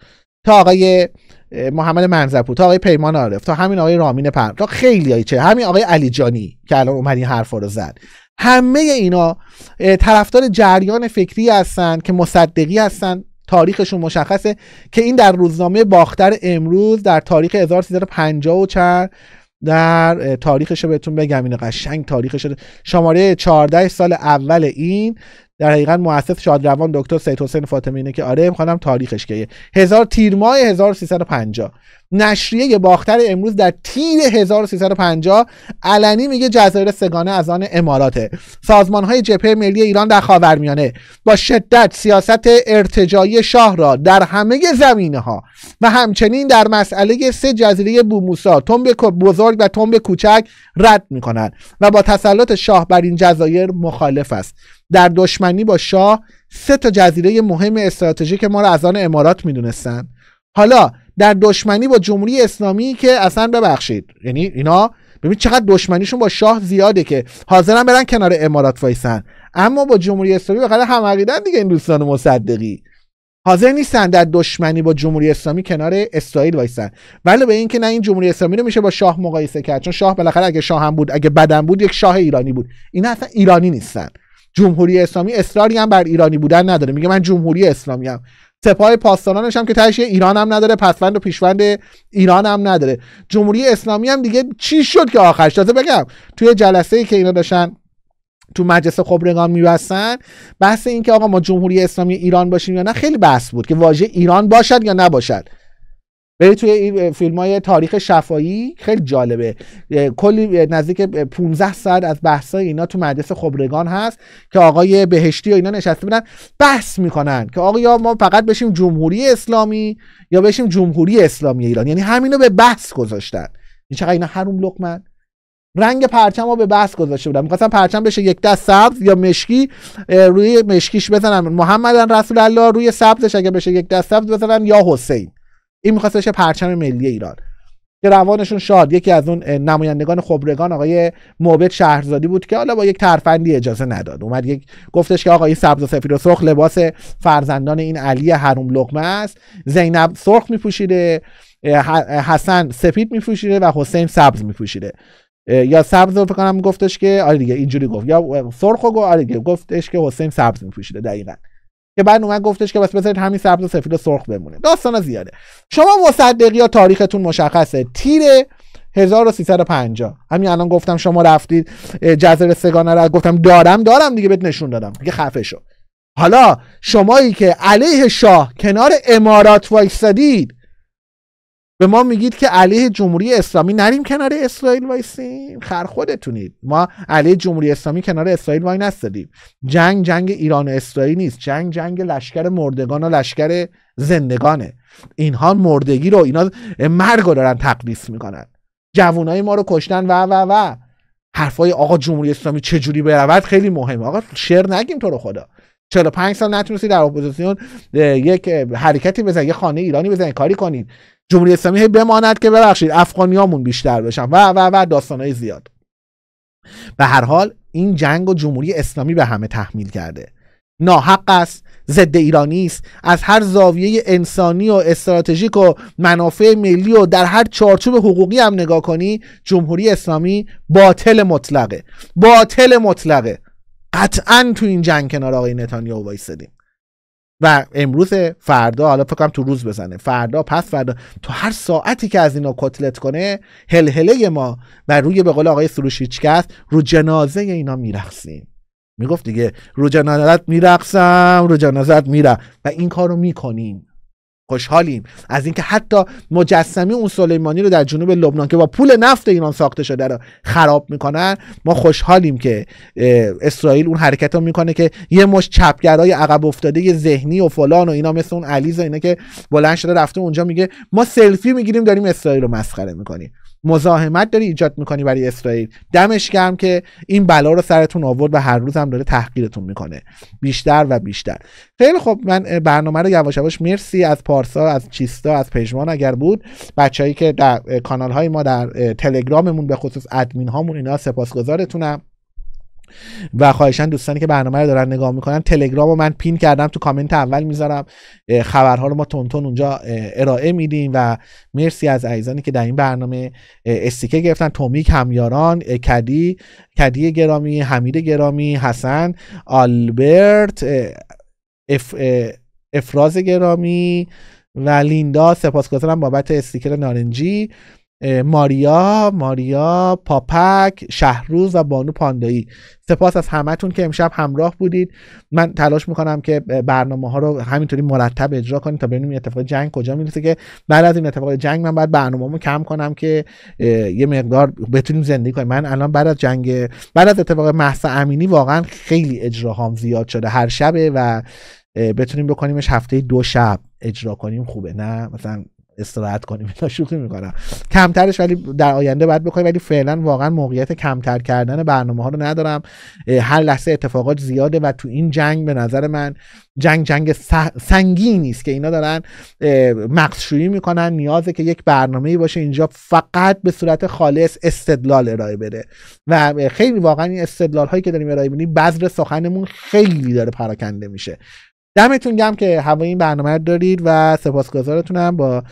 تا آقای محمد منظرپور تا آقای پیمان عارف تا همین آقای رامین پر تا خیلی چه همین آقای علی جانی که الان اومد این حرفا رو زد همه اینا طرفدار جریان فکری هستند که مصدقی هستند تاریخشون مشخصه که این در روزنامه باختر امروز در تاریخ 1350 و چند در تاریخش بهتون بگم این قشنگ تاریخش شماره 14 سال اول این در حقیقت مؤسس شادروان دکتر سید حسین فاطمی اینه که آره خانم تاریخش که 1000 تیر ماه 1350 نشریه باختر امروز در تیر 1350 علنی میگه جزایر سگانه از آن اماراته سازمان های جبهه ملی ایران در خاورمیانه با شدت سیاست ارتجایی شاه را در همه زمینه ها و همچنین در مسئله سه جزیره بوموسا تنب بزرگ و تنب کوچک رد میکنند و با تسلط شاه بر این جزایر مخالف است در دشمنی با شاه سه تا جزیره مهم استراتژیک ما را از آن امارات میدونستند حالا در دشمنی با جمهوری اسلامی که اصلا ببخشید یعنی اینا ببین چقدر دشمنیشون با شاه زیاده که حاضرن برن کنار امارات وایسن اما با جمهوری اسلامی به خاطر همعقیدن دیگه این دوستان مصدقی حاضر نیستن در دشمنی با جمهوری اسلامی کنار اسرائیل وایسن ولی به اینکه نه این جمهوری اسلامی رو میشه با شاه مقایسه کرد چون شاه بالاخره اگه شاه هم بود اگه بدن بود یک شاه ایرانی بود اینا اصلا ایرانی نیستن جمهوری اسلامی اصراری هم بر ایرانی بودن نداره میگه من جمهوری اسلامی هم سپاه پاسدارانش هم که تهش ایران هم نداره پسوند و پیشوند ایران هم نداره جمهوری اسلامی هم دیگه چی شد که آخرش تازه بگم توی جلسه ای که اینا داشتن تو مجلس خبرگان میبستن بحث این که آقا ما جمهوری اسلامی ایران باشیم یا نه خیلی بحث بود که واژه ایران باشد یا نباشد بری توی این فیلم های تاریخ شفایی خیلی جالبه کلی نزدیک 15 ساعت از بحث اینا تو مدرسه خبرگان هست که آقای بهشتی و اینا نشسته بودن بحث میکنن که آقا ما فقط بشیم جمهوری اسلامی یا بشیم جمهوری اسلامی ایران یعنی همینو به بحث گذاشتن این چقدر اینا هروم لقمن رنگ پرچم رو به بحث گذاشته بودن میخواستن پرچم بشه یک دست سبز یا مشکی روی مشکیش بزنن محمد رسول الله روی سبزش اگه بشه یک دست سبز بزنن یا حسین این میخواست بشه پرچم ملی ایران که روانشون شاد یکی از اون نمایندگان خبرگان آقای موبت شهرزادی بود که حالا با یک ترفندی اجازه نداد اومد یک گفتش که آقای سبز و سفید و سرخ لباس فرزندان این علی حروم لقمه است زینب سرخ میپوشیده حسن سفید میپوشیده و حسین سبز میپوشیده یا سبز رو کنم گفتش که آره دیگه اینجوری گفت یا سرخ رو گفت آره گفتش که حسین سبز میپوشیده دقیقاً که بعد اومد گفتش که بس بذارید همین سبز و سفید و سرخ بمونه داستانا زیاده شما مصدقی ها تاریختون مشخصه تیر 1350 همین الان گفتم شما رفتید جزر سگانه را گفتم دارم دارم دیگه بهت نشون دادم دیگه خفه شد حالا شمایی که علیه شاه کنار امارات وایستادید به ما میگید که علیه جمهوری اسلامی نریم کنار اسرائیل وایسیم خر خودتونید ما علیه جمهوری اسلامی کنار اسرائیل وای نستدیم جنگ جنگ ایران و اسرائیل نیست جنگ جنگ لشکر مردگان و لشکر زندگانه اینها مردگی رو اینا مرگ رو دارن تقدیس میکنن جوونای ما رو کشتن و و و حرفای آقا جمهوری اسلامی جوری برود خیلی مهمه آقا شعر نگیم تو رو خدا 45 سال نتونستی در اپوزیسیون یک حرکتی بزنید یه خانه ایرانی بزنید کاری کنید جمهوری اسلامی هی بماند که ببخشید افغانیامون بیشتر بشن و و و داستانهای زیاد به هر حال این جنگ و جمهوری اسلامی به همه تحمیل کرده ناحق است ضد ایرانی است از هر زاویه انسانی و استراتژیک و منافع ملی و در هر چارچوب حقوقی هم نگاه کنی جمهوری اسلامی باطل مطلقه باطل مطلقه قطعا تو این جنگ کنار آقای نتانیاهو وایسادیم و امروز فردا حالا فکر کنم تو روز بزنه فردا پس فردا تو هر ساعتی که از اینا کتلت کنه هلهله ما و روی به قول آقای سروشیچکست رو جنازه اینا میرخسیم میگفت دیگه رو جنازت میرقصم رو جنازت میرم و این کارو میکنیم خوشحالیم از اینکه حتی مجسمه اون سلیمانی رو در جنوب لبنان که با پول نفت ایران ساخته شده رو خراب میکنن ما خوشحالیم که اسرائیل اون حرکت رو میکنه که یه مش چپگرای عقب افتاده یه ذهنی و فلان و اینا مثل اون و اینا که بلند شده رفته اونجا میگه ما سلفی میگیریم داریم اسرائیل رو مسخره میکنیم مزاحمت داری ایجاد میکنی برای اسرائیل دمش گرم که این بلا رو سرتون آورد و هر روز داره تحقیرتون میکنه بیشتر و بیشتر خیلی خب من برنامه رو یواش یواش مرسی از پارسا از چیستا از پژمان اگر بود بچههایی که در کانال های ما در تلگراممون به خصوص ادمین هامون اینا سپاسگزارتونم و خواهشان دوستانی که برنامه رو دارن نگاه میکنن تلگرام رو من پین کردم تو کامنت اول میذارم خبرها رو ما تونتون اونجا ارائه میدیم و مرسی از عیزانی که در این برنامه استیکه گرفتن تومیک همیاران کدی کدی گرامی حمید گرامی حسن آلبرت اف، افراز گرامی و لیندا سپاسگزارم بابت استیکر نارنجی ماریا ماریا پاپک شهروز و بانو پاندایی سپاس از همتون که امشب همراه بودید من تلاش میکنم که برنامه ها رو همینطوری مرتب اجرا کنیم تا ببینیم اتفاق جنگ کجا میرسه که بعد از این اتفاق جنگ من بعد برنامه‌مو کم کنم که یه مقدار بتونیم زندگی کنیم من الان بعد از جنگ بعد از اتفاق مهسا امینی واقعا خیلی اجراهام زیاد شده هر شبه و بتونیم بکنیمش هفته دو شب اجرا کنیم خوبه نه مثلا استراحت کنیم اینا شوخی میکنم کمترش ولی در آینده باید بکنیم ولی فعلا واقعا موقعیت کمتر کردن برنامه ها رو ندارم هر لحظه اتفاقات زیاده و تو این جنگ به نظر من جنگ جنگ سنگینی است که اینا دارن مقصشویی میکنن نیازه که یک برنامه باشه اینجا فقط به صورت خالص استدلال ارائه بده و خیلی واقعا این استدلال هایی که داریم ارائه میدیم بذر سخنمون خیلی داره پراکنده میشه دمتون گم که هوای این برنامه دارید و سپاسگزارتونم با